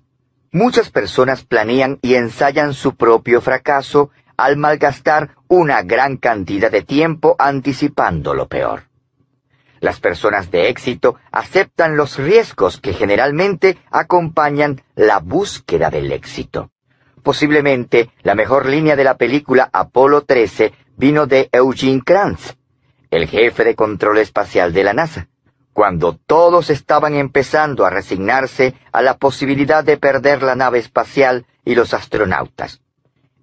Muchas personas planean y ensayan su propio fracaso al malgastar una gran cantidad de tiempo anticipando lo peor. Las personas de éxito aceptan los riesgos que generalmente acompañan la búsqueda del éxito. Posiblemente la mejor línea de la película Apolo 13 vino de Eugene Kranz, el jefe de control espacial de la NASA, cuando todos estaban empezando a resignarse a la posibilidad de perder la nave espacial y los astronautas.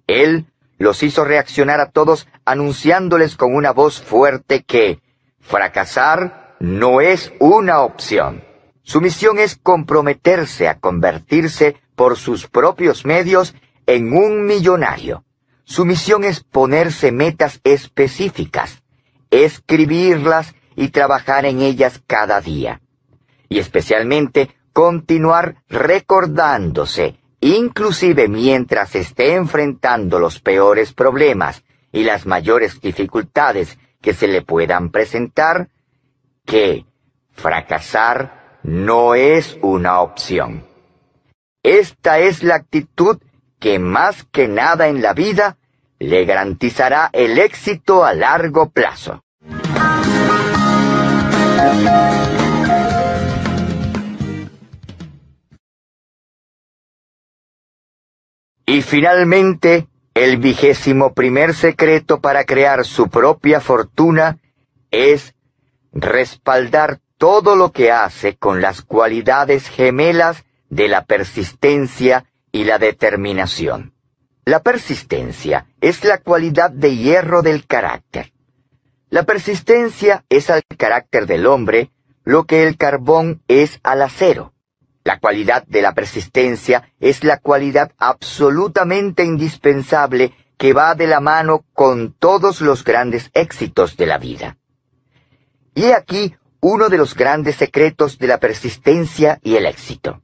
Él los hizo reaccionar a todos anunciándoles con una voz fuerte que Fracasar no es una opción. Su misión es comprometerse a convertirse por sus propios medios en un millonario. Su misión es ponerse metas específicas, escribirlas y trabajar en ellas cada día. Y especialmente continuar recordándose, inclusive mientras esté enfrentando los peores problemas y las mayores dificultades que se le puedan presentar que fracasar no es una opción. Esta es la actitud que más que nada en la vida le garantizará el éxito a largo plazo. Y finalmente, el vigésimo primer secreto para crear su propia fortuna es respaldar todo lo que hace con las cualidades gemelas de la persistencia y la determinación. La persistencia es la cualidad de hierro del carácter. La persistencia es al carácter del hombre lo que el carbón es al acero. La cualidad de la persistencia es la cualidad absolutamente indispensable que va de la mano con todos los grandes éxitos de la vida. Y aquí uno de los grandes secretos de la persistencia y el éxito.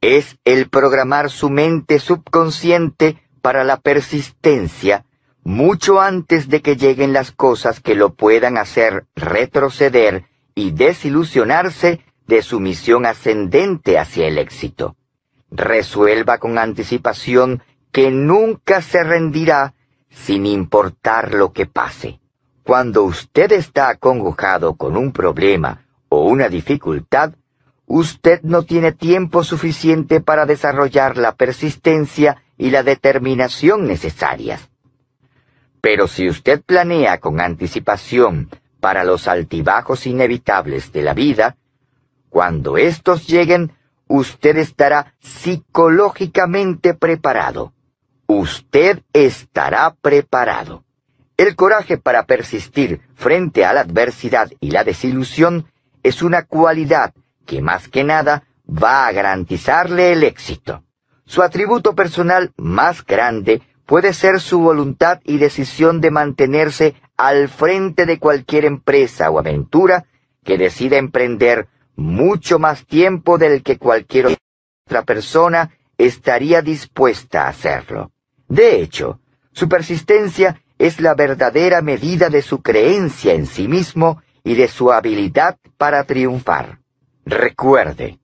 Es el programar su mente subconsciente para la persistencia mucho antes de que lleguen las cosas que lo puedan hacer retroceder y desilusionarse de su misión ascendente hacia el éxito. Resuelva con anticipación que nunca se rendirá sin importar lo que pase. Cuando usted está acongojado con un problema o una dificultad, usted no tiene tiempo suficiente para desarrollar la persistencia y la determinación necesarias. Pero si usted planea con anticipación para los altibajos inevitables de la vida, cuando estos lleguen, usted estará psicológicamente preparado. Usted estará preparado. El coraje para persistir frente a la adversidad y la desilusión es una cualidad que más que nada va a garantizarle el éxito. Su atributo personal más grande puede ser su voluntad y decisión de mantenerse al frente de cualquier empresa o aventura que decida emprender mucho más tiempo del que cualquier otra persona estaría dispuesta a hacerlo. De hecho, su persistencia es la verdadera medida de su creencia en sí mismo y de su habilidad para triunfar. Recuerde,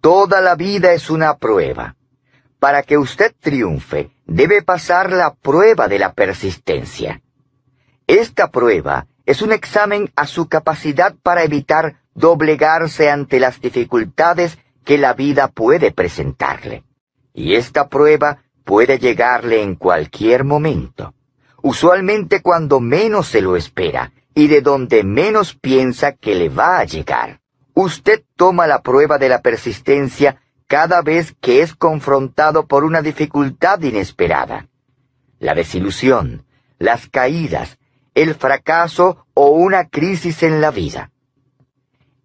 toda la vida es una prueba. Para que usted triunfe, debe pasar la prueba de la persistencia. Esta prueba es un examen a su capacidad para evitar doblegarse ante las dificultades que la vida puede presentarle. Y esta prueba puede llegarle en cualquier momento, usualmente cuando menos se lo espera y de donde menos piensa que le va a llegar. Usted toma la prueba de la persistencia cada vez que es confrontado por una dificultad inesperada. La desilusión, las caídas, el fracaso o una crisis en la vida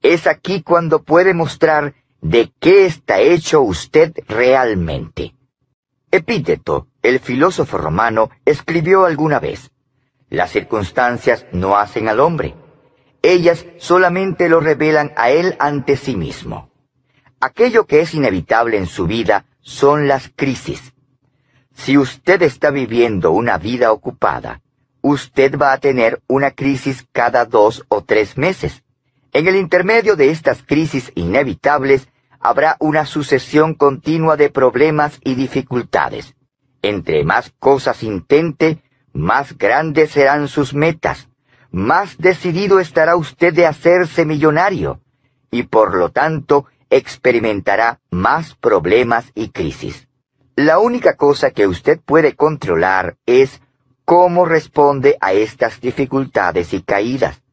es aquí cuando puede mostrar de qué está hecho usted realmente. Epíteto, el filósofo romano, escribió alguna vez, Las circunstancias no hacen al hombre, ellas solamente lo revelan a él ante sí mismo. Aquello que es inevitable en su vida son las crisis. Si usted está viviendo una vida ocupada, usted va a tener una crisis cada dos o tres meses. En el intermedio de estas crisis inevitables habrá una sucesión continua de problemas y dificultades. Entre más cosas intente, más grandes serán sus metas, más decidido estará usted de hacerse millonario, y por lo tanto experimentará más problemas y crisis. La única cosa que usted puede controlar es cómo responde a estas dificultades y caídas.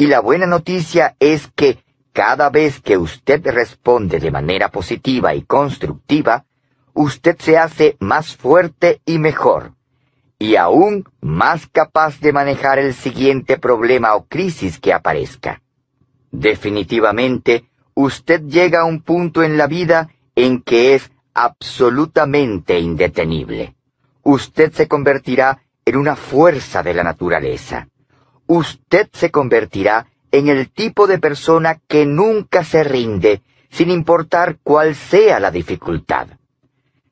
Y la buena noticia es que cada vez que usted responde de manera positiva y constructiva, usted se hace más fuerte y mejor, y aún más capaz de manejar el siguiente problema o crisis que aparezca. Definitivamente, usted llega a un punto en la vida en que es absolutamente indetenible. Usted se convertirá en una fuerza de la naturaleza usted se convertirá en el tipo de persona que nunca se rinde, sin importar cuál sea la dificultad.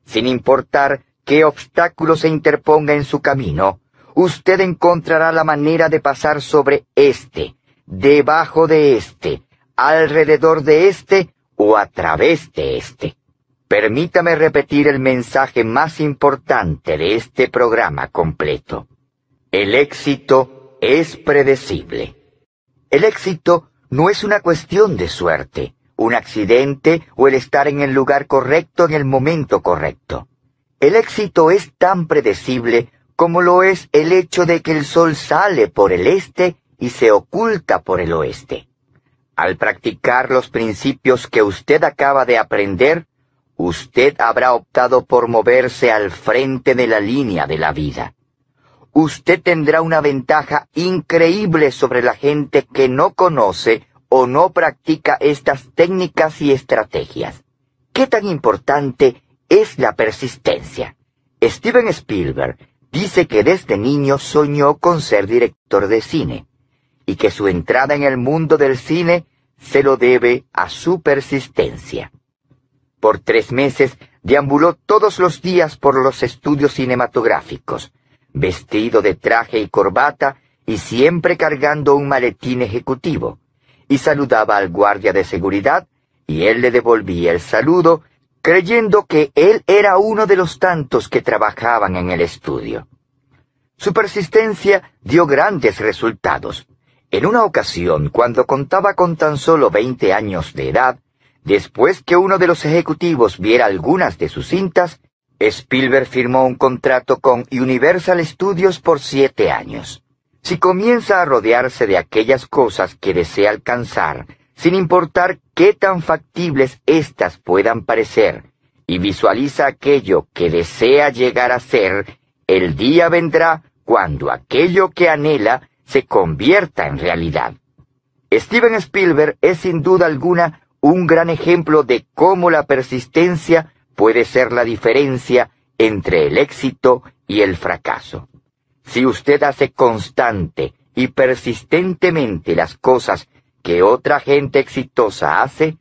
Sin importar qué obstáculo se interponga en su camino, usted encontrará la manera de pasar sobre éste, debajo de éste, alrededor de este o a través de este. Permítame repetir el mensaje más importante de este programa completo. El éxito es predecible. El éxito no es una cuestión de suerte, un accidente o el estar en el lugar correcto en el momento correcto. El éxito es tan predecible como lo es el hecho de que el sol sale por el este y se oculta por el oeste. Al practicar los principios que usted acaba de aprender, usted habrá optado por moverse al frente de la línea de la vida usted tendrá una ventaja increíble sobre la gente que no conoce o no practica estas técnicas y estrategias. ¿Qué tan importante es la persistencia? Steven Spielberg dice que desde este niño soñó con ser director de cine y que su entrada en el mundo del cine se lo debe a su persistencia. Por tres meses deambuló todos los días por los estudios cinematográficos, vestido de traje y corbata y siempre cargando un maletín ejecutivo, y saludaba al guardia de seguridad, y él le devolvía el saludo, creyendo que él era uno de los tantos que trabajaban en el estudio. Su persistencia dio grandes resultados. En una ocasión, cuando contaba con tan solo veinte años de edad, después que uno de los ejecutivos viera algunas de sus cintas, Spielberg firmó un contrato con Universal Studios por siete años. Si comienza a rodearse de aquellas cosas que desea alcanzar, sin importar qué tan factibles éstas puedan parecer, y visualiza aquello que desea llegar a ser, el día vendrá cuando aquello que anhela se convierta en realidad. Steven Spielberg es sin duda alguna un gran ejemplo de cómo la persistencia puede ser la diferencia entre el éxito y el fracaso. Si usted hace constante y persistentemente las cosas que otra gente exitosa hace,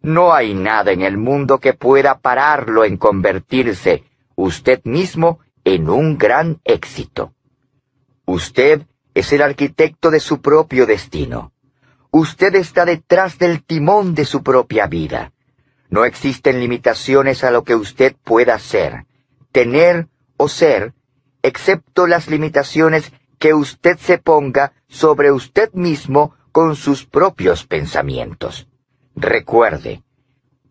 no hay nada en el mundo que pueda pararlo en convertirse usted mismo en un gran éxito. Usted es el arquitecto de su propio destino. Usted está detrás del timón de su propia vida. No existen limitaciones a lo que usted pueda ser, tener o ser, excepto las limitaciones que usted se ponga sobre usted mismo con sus propios pensamientos. Recuerde,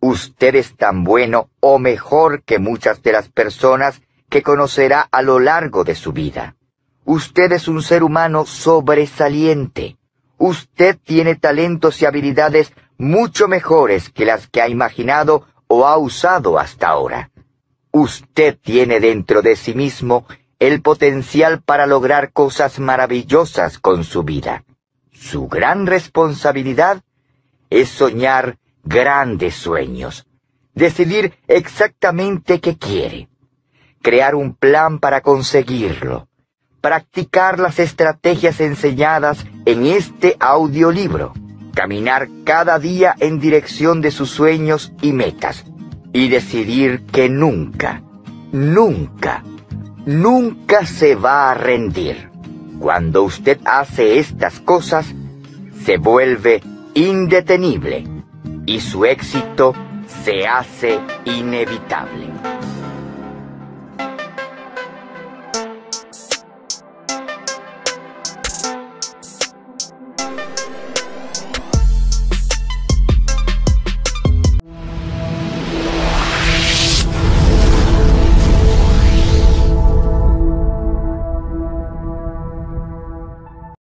usted es tan bueno o mejor que muchas de las personas que conocerá a lo largo de su vida. Usted es un ser humano sobresaliente. Usted tiene talentos y habilidades mucho mejores que las que ha imaginado o ha usado hasta ahora. Usted tiene dentro de sí mismo el potencial para lograr cosas maravillosas con su vida. Su gran responsabilidad es soñar grandes sueños, decidir exactamente qué quiere, crear un plan para conseguirlo, practicar las estrategias enseñadas en este audiolibro caminar cada día en dirección de sus sueños y metas y decidir que nunca, nunca, nunca se va a rendir. Cuando usted hace estas cosas, se vuelve indetenible y su éxito se hace inevitable.